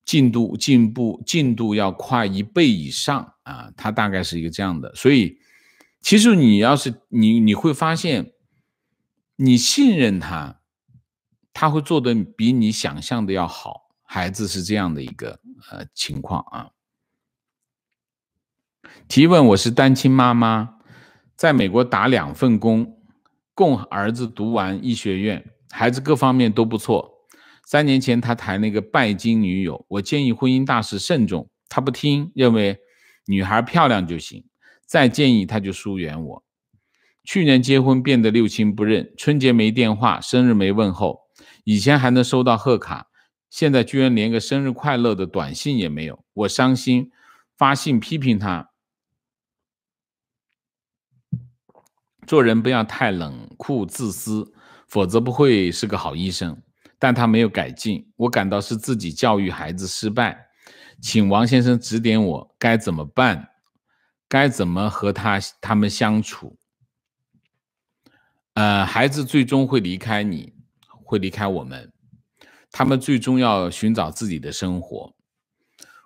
进度进步进度要快一倍以上啊，他大概是一个这样的。所以，其实你要是你你会发现，你信任他，他会做的比你想象的要好。孩子是这样的一个呃情况啊。提问：我是单亲妈妈，在美国打两份工，供儿子读完医学院。孩子各方面都不错。三年前他谈那个拜金女友，我建议婚姻大事慎重，他不听，认为女孩漂亮就行。再建议他就疏远我。去年结婚变得六亲不认，春节没电话，生日没问候，以前还能收到贺卡，现在居然连个生日快乐的短信也没有，我伤心，发信批评他，做人不要太冷酷自私。否则不会是个好医生，但他没有改进，我感到是自己教育孩子失败，请王先生指点我该怎么办，该怎么和他他们相处？呃，孩子最终会离开你，会离开我们，他们最终要寻找自己的生活。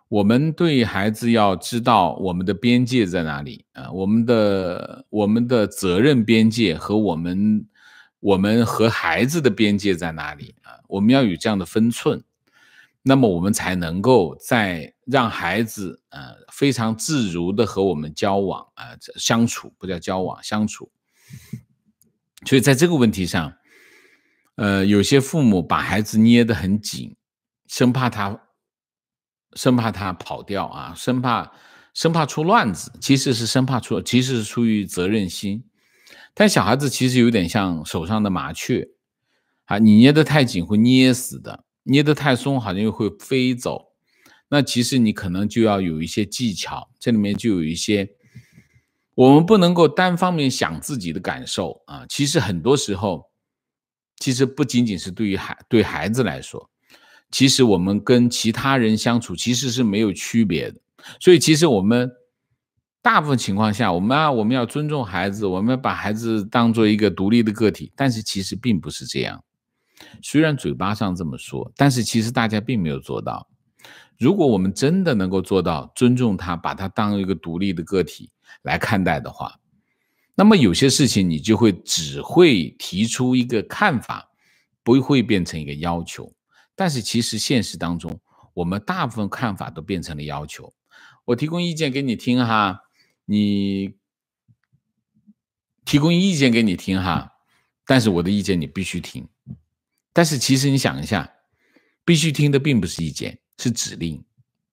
我们对孩子要知道我们的边界在哪里啊，我们的我们的责任边界和我们。我们和孩子的边界在哪里啊？我们要有这样的分寸，那么我们才能够在让孩子呃非常自如的和我们交往啊相处，不叫交往，相处。所以在这个问题上，呃，有些父母把孩子捏得很紧，生怕他生怕他跑掉啊，生怕生怕出乱子，其实是生怕出，其实是出于责任心。但小孩子其实有点像手上的麻雀啊，你捏得太紧会捏死的，捏得太松好像又会飞走。那其实你可能就要有一些技巧，这里面就有一些，我们不能够单方面想自己的感受啊。其实很多时候，其实不仅仅是对于孩对孩子来说，其实我们跟其他人相处其实是没有区别的。所以其实我们。大部分情况下，我们啊，我们要尊重孩子，我们把孩子当做一个独立的个体。但是其实并不是这样，虽然嘴巴上这么说，但是其实大家并没有做到。如果我们真的能够做到尊重他，把他当一个独立的个体来看待的话，那么有些事情你就会只会提出一个看法，不会变成一个要求。但是其实现实当中，我们大部分看法都变成了要求。我提供意见给你听哈。你提供意见给你听哈，但是我的意见你必须听。但是其实你想一下，必须听的并不是意见，是指令。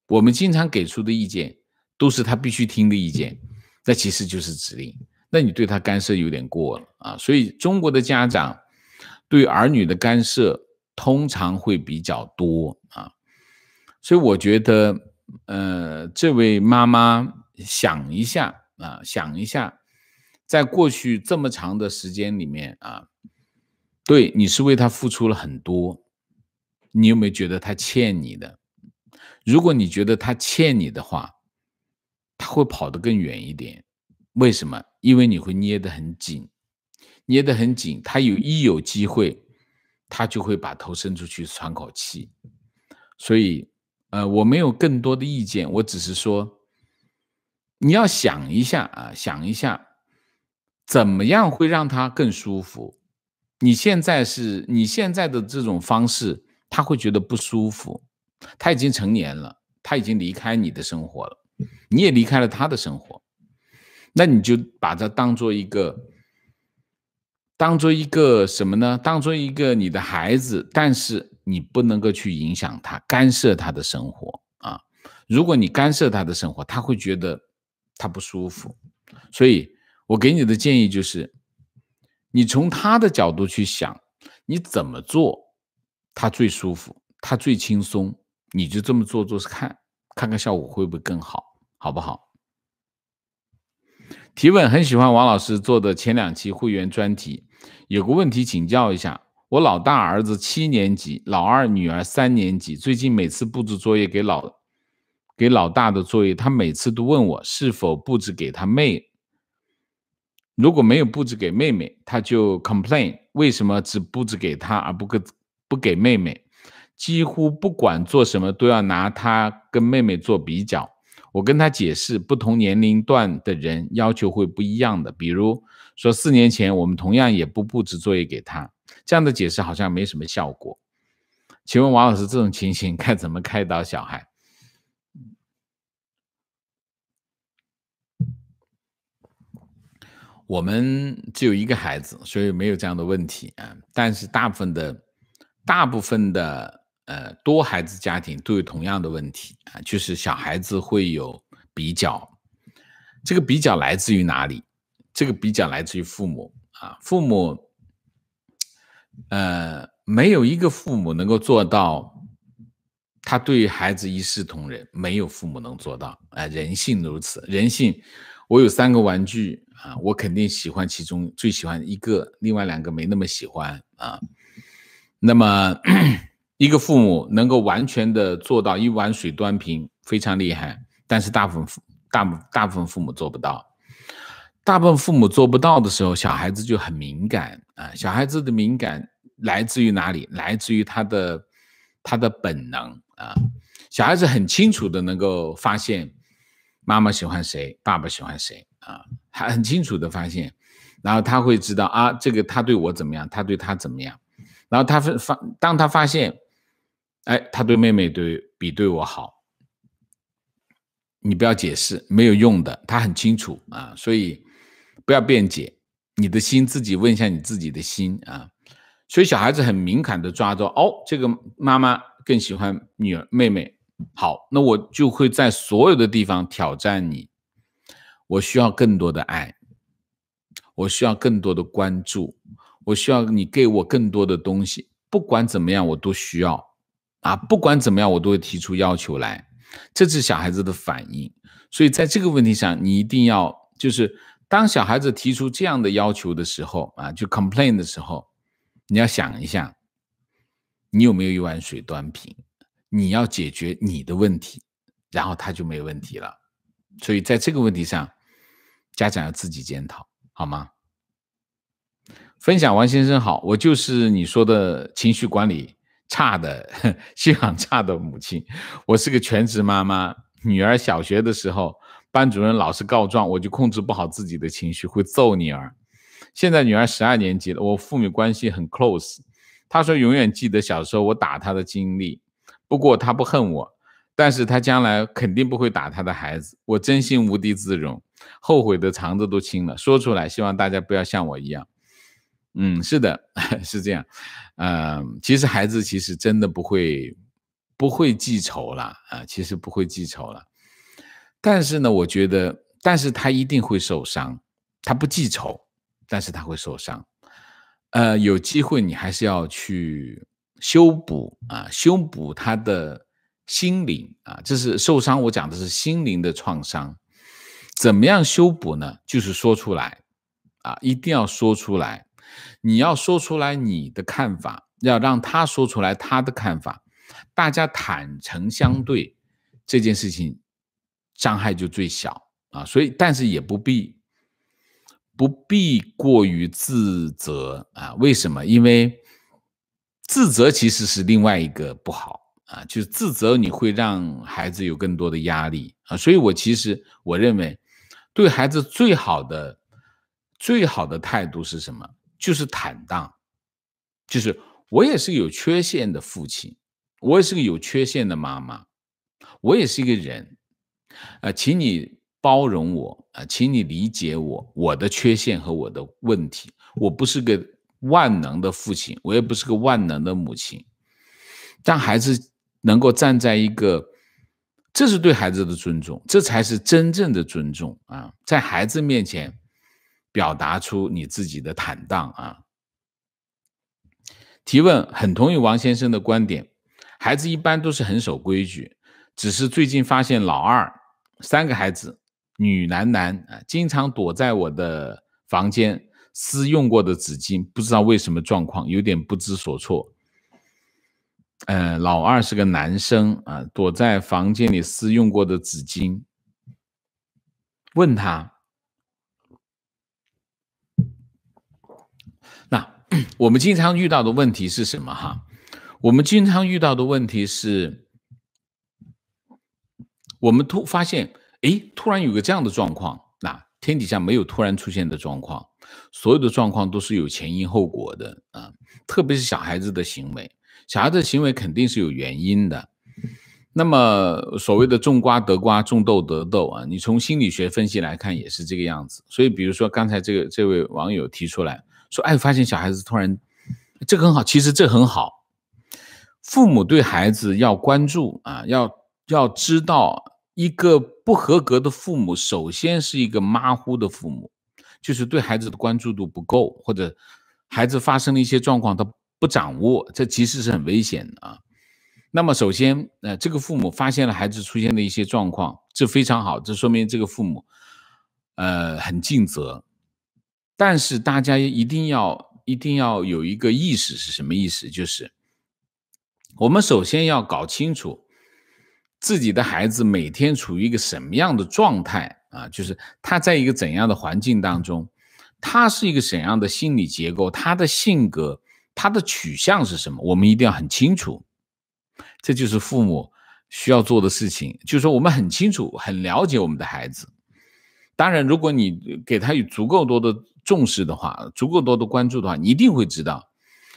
我们经常给出的意见，都是他必须听的意见，那其实就是指令。那你对他干涉有点过了啊。所以中国的家长对儿女的干涉通常会比较多啊。所以我觉得，呃，这位妈妈。想一下啊，想一下，在过去这么长的时间里面啊，对，你是为他付出了很多，你有没有觉得他欠你的？如果你觉得他欠你的话，他会跑得更远一点。为什么？因为你会捏得很紧，捏得很紧。他有一有机会，他就会把头伸出去喘口气。所以，呃，我没有更多的意见，我只是说。你要想一下啊，想一下，怎么样会让他更舒服？你现在是你现在的这种方式，他会觉得不舒服。他已经成年了，他已经离开你的生活了，你也离开了他的生活。那你就把它当做一个，当做一个什么呢？当做一个你的孩子，但是你不能够去影响他、干涉他的生活啊。如果你干涉他的生活，他会觉得。他不舒服，所以我给你的建议就是，你从他的角度去想，你怎么做，他最舒服，他最轻松，你就这么做做，看看看效果会不会更好，好不好？提问很喜欢王老师做的前两期会员专题，有个问题请教一下，我老大儿子七年级，老二女儿三年级，最近每次布置作业给老。给老大的作业，他每次都问我是否布置给他妹。如果没有布置给妹妹，他就 complain 为什么只布置给他而不给不给妹妹？几乎不管做什么都要拿他跟妹妹做比较。我跟他解释，不同年龄段的人要求会不一样的。比如说四年前我们同样也不布置作业给他，这样的解释好像没什么效果。请问王老师，这种情形该怎么开导小孩？我们只有一个孩子，所以没有这样的问题啊。但是大部分的、大部分的呃多孩子家庭都有同样的问题啊，就是小孩子会有比较。这个比较来自于哪里？这个比较来自于父母啊。父母呃，没有一个父母能够做到，他对于孩子一视同仁。没有父母能做到，哎，人性如此。人性，我有三个玩具。啊，我肯定喜欢其中最喜欢一个，另外两个没那么喜欢啊。那么，一个父母能够完全的做到一碗水端平，非常厉害。但是大部分父大大部分父母做不到，大部分父母做不到的时候，小孩子就很敏感啊。小孩子的敏感来自于哪里？来自于他的他的本能啊。小孩子很清楚的能够发现，妈妈喜欢谁，爸爸喜欢谁。啊，他很清楚的发现，然后他会知道啊，这个他对我怎么样，他对他怎么样，然后他发，当他发现，哎，他对妹妹对比对我好，你不要解释，没有用的，他很清楚啊，所以不要辩解，你的心自己问一下你自己的心啊，所以小孩子很敏感的抓住，哦，这个妈妈更喜欢女儿妹妹，好，那我就会在所有的地方挑战你。我需要更多的爱，我需要更多的关注，我需要你给我更多的东西。不管怎么样，我都需要啊！不管怎么样，我都会提出要求来。这是小孩子的反应，所以在这个问题上，你一定要就是，当小孩子提出这样的要求的时候啊，就 complain 的时候，你要想一下，你有没有一碗水端平？你要解决你的问题，然后他就没问题了。所以在这个问题上。家长要自己检讨，好吗？分享王先生好，我就是你说的情绪管理差的、修 养差的母亲。我是个全职妈妈，女儿小学的时候，班主任老是告状，我就控制不好自己的情绪，会揍女儿。现在女儿十二年级了，我父女关系很 close。她说永远记得小时候我打她的经历，不过她不恨我，但是她将来肯定不会打她的孩子。我真心无地自容。后悔的肠子都青了，说出来，希望大家不要像我一样。嗯，是的，是这样。嗯，其实孩子其实真的不会不会记仇了啊，其实不会记仇了。但是呢，我觉得，但是他一定会受伤。他不记仇，但是他会受伤。呃，有机会你还是要去修补啊，修补他的心灵啊。这是受伤，我讲的是心灵的创伤。怎么样修补呢？就是说出来啊，一定要说出来。你要说出来你的看法，要让他说出来他的看法，大家坦诚相对，这件事情伤害就最小啊。所以，但是也不必不必过于自责啊。为什么？因为自责其实是另外一个不好啊，就是自责你会让孩子有更多的压力啊。所以我其实我认为。对孩子最好的、最好的态度是什么？就是坦荡，就是我也是有缺陷的父亲，我也是个有缺陷的妈妈，我也是一个人，啊，请你包容我，啊，请你理解我我的缺陷和我的问题。我不是个万能的父亲，我也不是个万能的母亲，让孩子能够站在一个。这是对孩子的尊重，这才是真正的尊重啊！在孩子面前，表达出你自己的坦荡啊。提问很同意王先生的观点，孩子一般都是很守规矩，只是最近发现老二三个孩子女男男啊，经常躲在我的房间撕用过的纸巾，不知道为什么状况，有点不知所措。嗯，老二是个男生啊，躲在房间里撕用过的纸巾。问他，那我们经常遇到的问题是什么？哈，我们经常遇到的问题是，我们突发现，诶，突然有个这样的状况。那天底下没有突然出现的状况，所有的状况都是有前因后果的啊，特别是小孩子的行为。小孩子行为肯定是有原因的，那么所谓的种瓜得瓜，种豆得豆啊，你从心理学分析来看也是这个样子。所以，比如说刚才这个这位网友提出来说，哎，发现小孩子突然，这个很好，其实这很好，父母对孩子要关注啊，要要知道一个不合格的父母，首先是一个马虎的父母，就是对孩子的关注度不够，或者孩子发生了一些状况，他。不掌握，这其实是很危险的啊。那么，首先，呃，这个父母发现了孩子出现的一些状况，这非常好，这说明这个父母，呃，很尽责。但是，大家一定要一定要有一个意识，是什么意识？就是我们首先要搞清楚自己的孩子每天处于一个什么样的状态啊，就是他在一个怎样的环境当中，他是一个怎样的心理结构，他的性格。他的取向是什么？我们一定要很清楚，这就是父母需要做的事情。就是说，我们很清楚、很了解我们的孩子。当然，如果你给他有足够多的重视的话，足够多的关注的话，你一定会知道，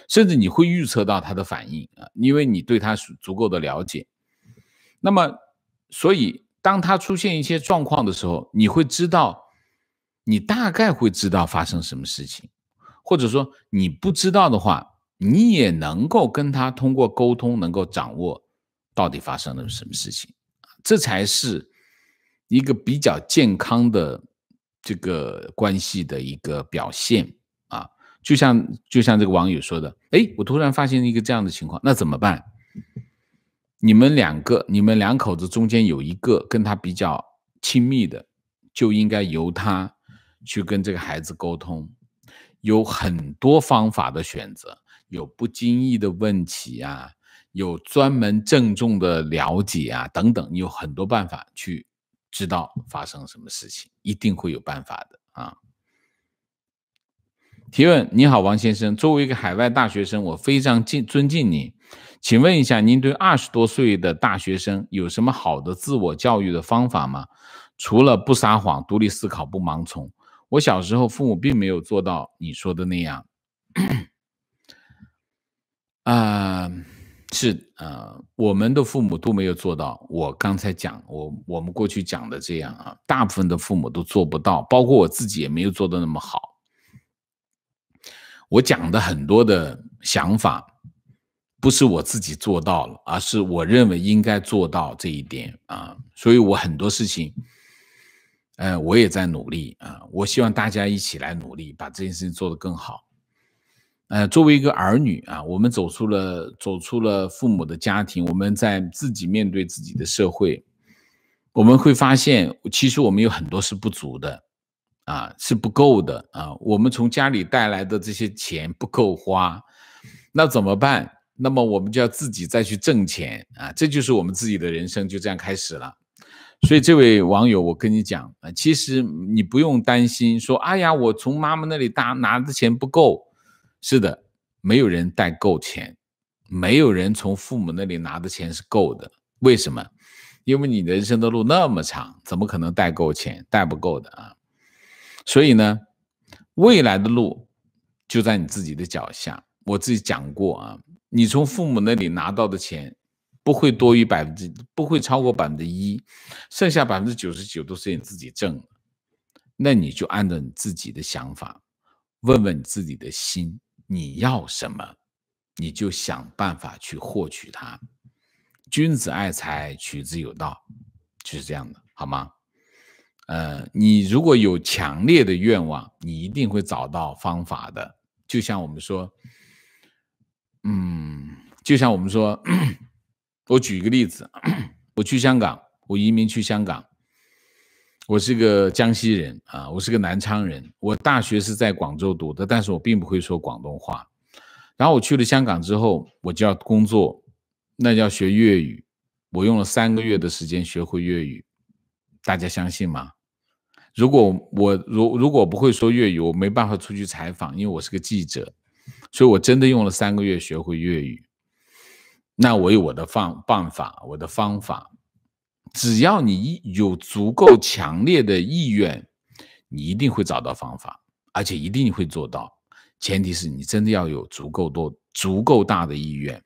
甚至你会预测到他的反应啊，因为你对他足够的了解。那么，所以当他出现一些状况的时候，你会知道，你大概会知道发生什么事情，或者说你不知道的话。你也能够跟他通过沟通，能够掌握到底发生了什么事情，这才是一个比较健康的这个关系的一个表现啊！就像就像这个网友说的，哎，我突然发现一个这样的情况，那怎么办？你们两个，你们两口子中间有一个跟他比较亲密的，就应该由他去跟这个孩子沟通，有很多方法的选择。有不经意的问题啊，有专门郑重的了解啊，等等，你有很多办法去知道发生什么事情，一定会有办法的啊。提问：你好，王先生，作为一个海外大学生，我非常敬尊敬您，请问一下，您对二十多岁的大学生有什么好的自我教育的方法吗？除了不撒谎、独立思考、不盲从，我小时候父母并没有做到你说的那样。啊，是啊，我们的父母都没有做到。我刚才讲，我我们过去讲的这样啊，大部分的父母都做不到，包括我自己也没有做的那么好。我讲的很多的想法，不是我自己做到了，而是我认为应该做到这一点啊。所以我很多事情，哎，我也在努力啊。我希望大家一起来努力，把这件事情做得更好。呃，作为一个儿女啊，我们走出了走出了父母的家庭，我们在自己面对自己的社会，我们会发现，其实我们有很多是不足的，啊，是不够的啊。我们从家里带来的这些钱不够花，那怎么办？那么我们就要自己再去挣钱啊，这就是我们自己的人生就这样开始了。所以这位网友，我跟你讲啊，其实你不用担心，说，哎呀，我从妈妈那里搭拿的钱不够。是的，没有人带够钱，没有人从父母那里拿的钱是够的。为什么？因为你人生的路那么长，怎么可能带够钱？带不够的啊！所以呢，未来的路就在你自己的脚下。我自己讲过啊，你从父母那里拿到的钱不会多于百分之，不会超过百分之一，剩下百分之九十九都是你自己挣。那你就按照你自己的想法，问问你自己的心。你要什么，你就想办法去获取它。君子爱财，取之有道，就是这样的，好吗？呃，你如果有强烈的愿望，你一定会找到方法的。就像我们说，嗯，就像我们说，我举一个例子，我去香港，我移民去香港。我是个江西人啊，我是个南昌人。我大学是在广州读的，但是我并不会说广东话。然后我去了香港之后，我就要工作，那要学粤语。我用了三个月的时间学会粤语，大家相信吗？如果我如如果不会说粤语，我没办法出去采访，因为我是个记者，所以我真的用了三个月学会粤语。那我有我的方办法，我的方法。只要你有足够强烈的意愿，你一定会找到方法，而且一定会做到。前提是你真的要有足够多、足够大的意愿。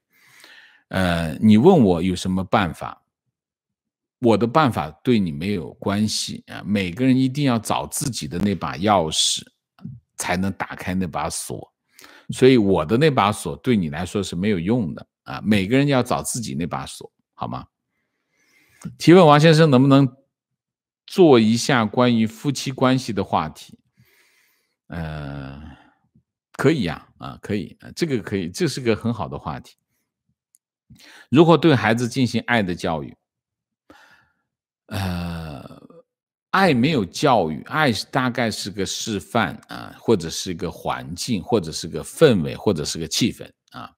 呃，你问我有什么办法？我的办法对你没有关系啊。每个人一定要找自己的那把钥匙，才能打开那把锁。所以我的那把锁对你来说是没有用的啊。每个人要找自己那把锁，好吗？提问王先生，能不能做一下关于夫妻关系的话题？呃，可以啊，啊，可以啊，这个可以，这是个很好的话题。如何对孩子进行爱的教育？呃，爱没有教育，爱是大概是个示范啊，或者是一个环境，或者是个氛围，或者是个气氛啊。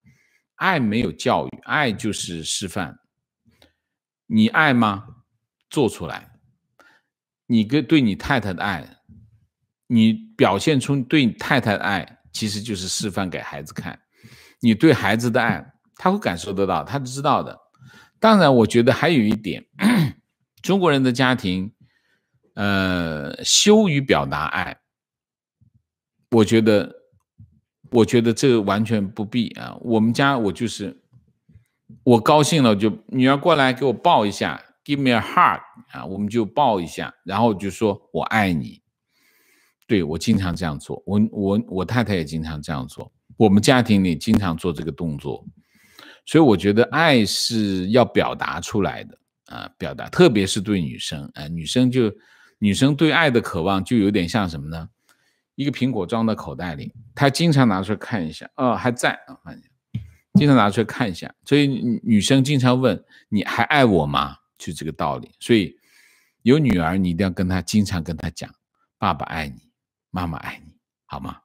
爱没有教育，爱就是示范。你爱吗？做出来，你跟对你太太的爱，你表现出对你太太的爱，其实就是示范给孩子看，你对孩子的爱，他会感受得到，他知道的。当然，我觉得还有一点，中国人的家庭，呃，羞于表达爱。我觉得，我觉得这完全不必啊。我们家我就是。我高兴了，就女儿过来给我抱一下，Give me a hug 啊，我们就抱一下，然后就说“我爱你”。对我经常这样做，我我我太太也经常这样做，我们家庭里经常做这个动作，所以我觉得爱是要表达出来的啊，表达，特别是对女生，啊，女生就女生对爱的渴望就有点像什么呢？一个苹果装在口袋里，她经常拿出来看一下，哦，还在啊，一下。经常拿出来看一下，所以女生经常问“你还爱我吗？”就这个道理。所以有女儿，你一定要跟她经常跟她讲：“爸爸爱你，妈妈爱你，好吗？”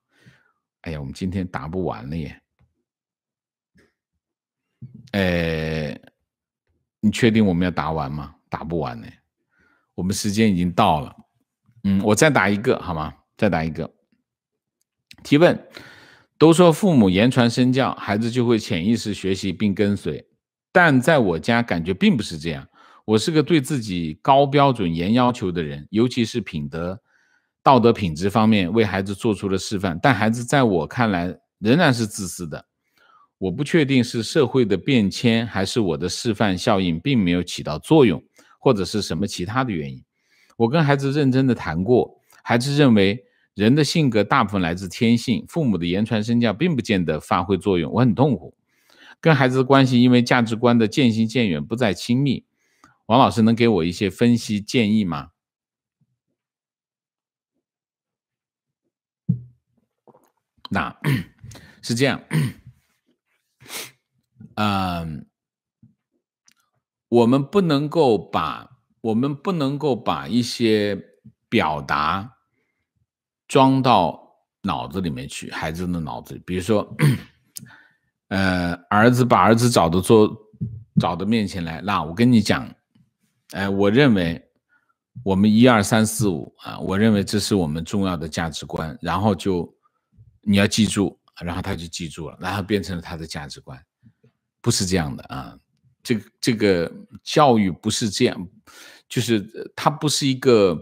哎呀，我们今天答不完了耶！哎，你确定我们要答完吗？答不完呢，我们时间已经到了。嗯，我再答一个好吗？再答一个提问。都说父母言传身教，孩子就会潜意识学习并跟随，但在我家感觉并不是这样。我是个对自己高标准、严要求的人，尤其是品德、道德品质方面，为孩子做出了示范。但孩子在我看来仍然是自私的。我不确定是社会的变迁，还是我的示范效应并没有起到作用，或者是什么其他的原因。我跟孩子认真的谈过，孩子认为。人的性格大部分来自天性，父母的言传身教并不见得发挥作用。我很痛苦，跟孩子的关系因为价值观的渐行渐远不再亲密。王老师能给我一些分析建议吗？那是这样，嗯，我们不能够把我们不能够把一些表达。装到脑子里面去，孩子的脑子。比如说，呃，儿子把儿子找的做找到面前来，那我跟你讲，哎，我认为我们一二三四五啊，我认为这是我们重要的价值观。然后就你要记住，然后他就记住了，然后变成了他的价值观。不是这样的啊，这这个教育不是这样，就是它不是一个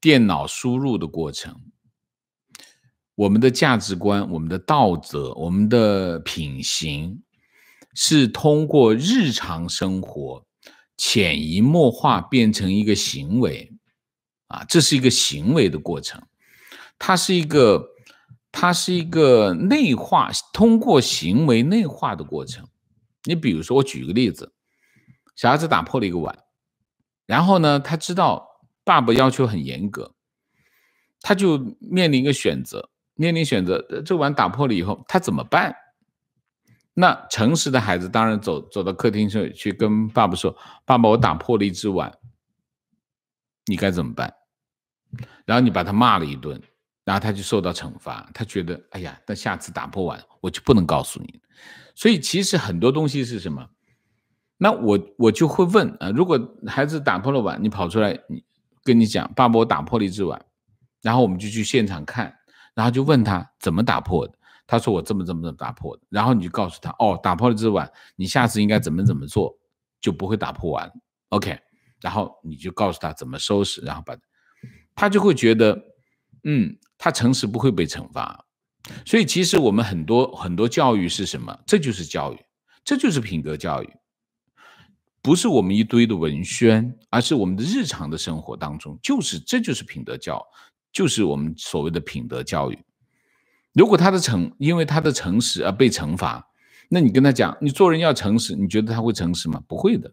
电脑输入的过程。我们的价值观、我们的道德、我们的品行，是通过日常生活潜移默化变成一个行为，啊，这是一个行为的过程，它是一个，它是一个内化，通过行为内化的过程。你比如说，我举个例子，小孩子打破了一个碗，然后呢，他知道爸爸要求很严格，他就面临一个选择。面临选择，这碗打破了以后他怎么办？那诚实的孩子当然走走到客厅去，去跟爸爸说：“爸爸，我打破了一只碗。”你该怎么办？然后你把他骂了一顿，然后他就受到惩罚。他觉得：“哎呀，那下次打破碗我就不能告诉你。”所以其实很多东西是什么？那我我就会问啊：如果孩子打破了碗，你跑出来，你跟你讲：“爸爸，我打破了一只碗。”然后我们就去现场看。然后就问他怎么打破的，他说我这么这么怎么打破的，然后你就告诉他哦，打破了这碗，你下次应该怎么怎么做，就不会打破碗。OK，然后你就告诉他怎么收拾，然后把，他就会觉得，嗯，他诚实不会被惩罚，所以其实我们很多很多教育是什么？这就是教育，这就是品格教育，不是我们一堆的文宣，而是我们的日常的生活当中，就是这就是品德教育。就是我们所谓的品德教育。如果他的诚因为他的诚实而被惩罚，那你跟他讲，你做人要诚实，你觉得他会诚实吗？不会的。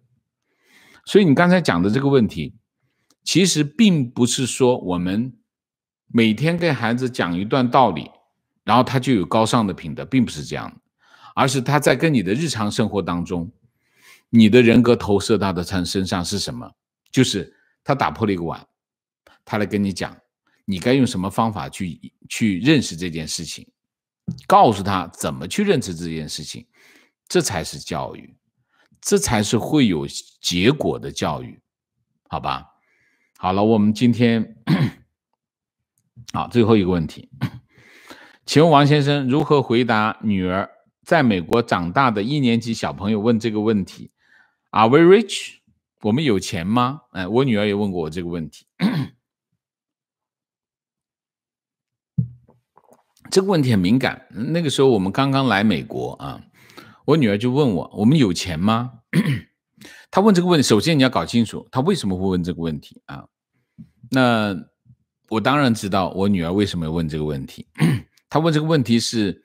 所以你刚才讲的这个问题，其实并不是说我们每天跟孩子讲一段道理，然后他就有高尚的品德，并不是这样的，而是他在跟你的日常生活当中，你的人格投射到的他身上是什么？就是他打破了一个碗，他来跟你讲。你该用什么方法去去认识这件事情？告诉他怎么去认识这件事情，这才是教育，这才是会有结果的教育，好吧？好了，我们今天好，最后一个问题，请问王先生如何回答女儿在美国长大的一年级小朋友问这个问题？Are we rich？我们有钱吗？哎，我女儿也问过我这个问题。这个问题很敏感。那个时候我们刚刚来美国啊，我女儿就问我：“我们有钱吗？” 她问这个问题，首先你要搞清楚她为什么会问这个问题啊。那我当然知道我女儿为什么要问这个问题。她问这个问题是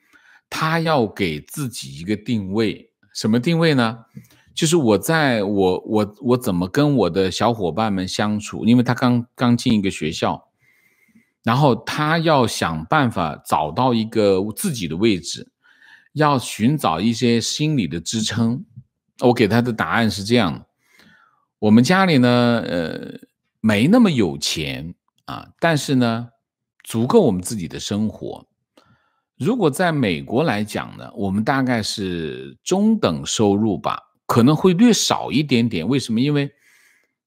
她要给自己一个定位，什么定位呢？就是我在我我我怎么跟我的小伙伴们相处？因为她刚刚进一个学校。然后他要想办法找到一个自己的位置，要寻找一些心理的支撑。我给他的答案是这样我们家里呢，呃，没那么有钱啊，但是呢，足够我们自己的生活。如果在美国来讲呢，我们大概是中等收入吧，可能会略少一点点。为什么？因为，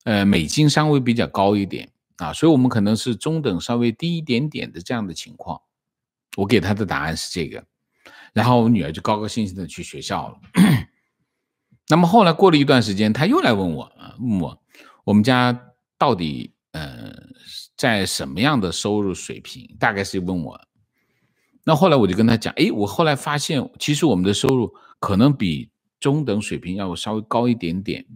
呃，美金稍微比较高一点。啊，所以我们可能是中等稍微低一点点的这样的情况，我给他的答案是这个，然后我女儿就高高兴兴的去学校了。那么后来过了一段时间，他又来问我啊，问我我们家到底呃在什么样的收入水平？大概是问我。那后来我就跟他讲，哎，我后来发现其实我们的收入可能比中等水平要稍微高一点点。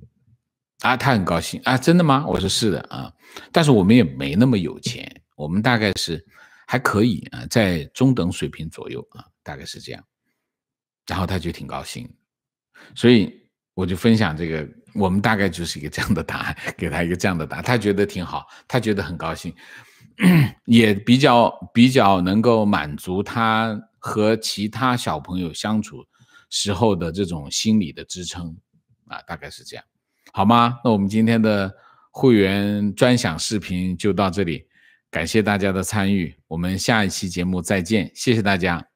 啊，他很高兴啊，真的吗？我说是的啊。但是我们也没那么有钱，我们大概是还可以啊，在中等水平左右啊，大概是这样。然后他就挺高兴，所以我就分享这个，我们大概就是一个这样的答案，给他一个这样的答，他觉得挺好，他觉得很高兴，也比较比较能够满足他和其他小朋友相处时候的这种心理的支撑啊，大概是这样，好吗？那我们今天的。会员专享视频就到这里，感谢大家的参与，我们下一期节目再见，谢谢大家。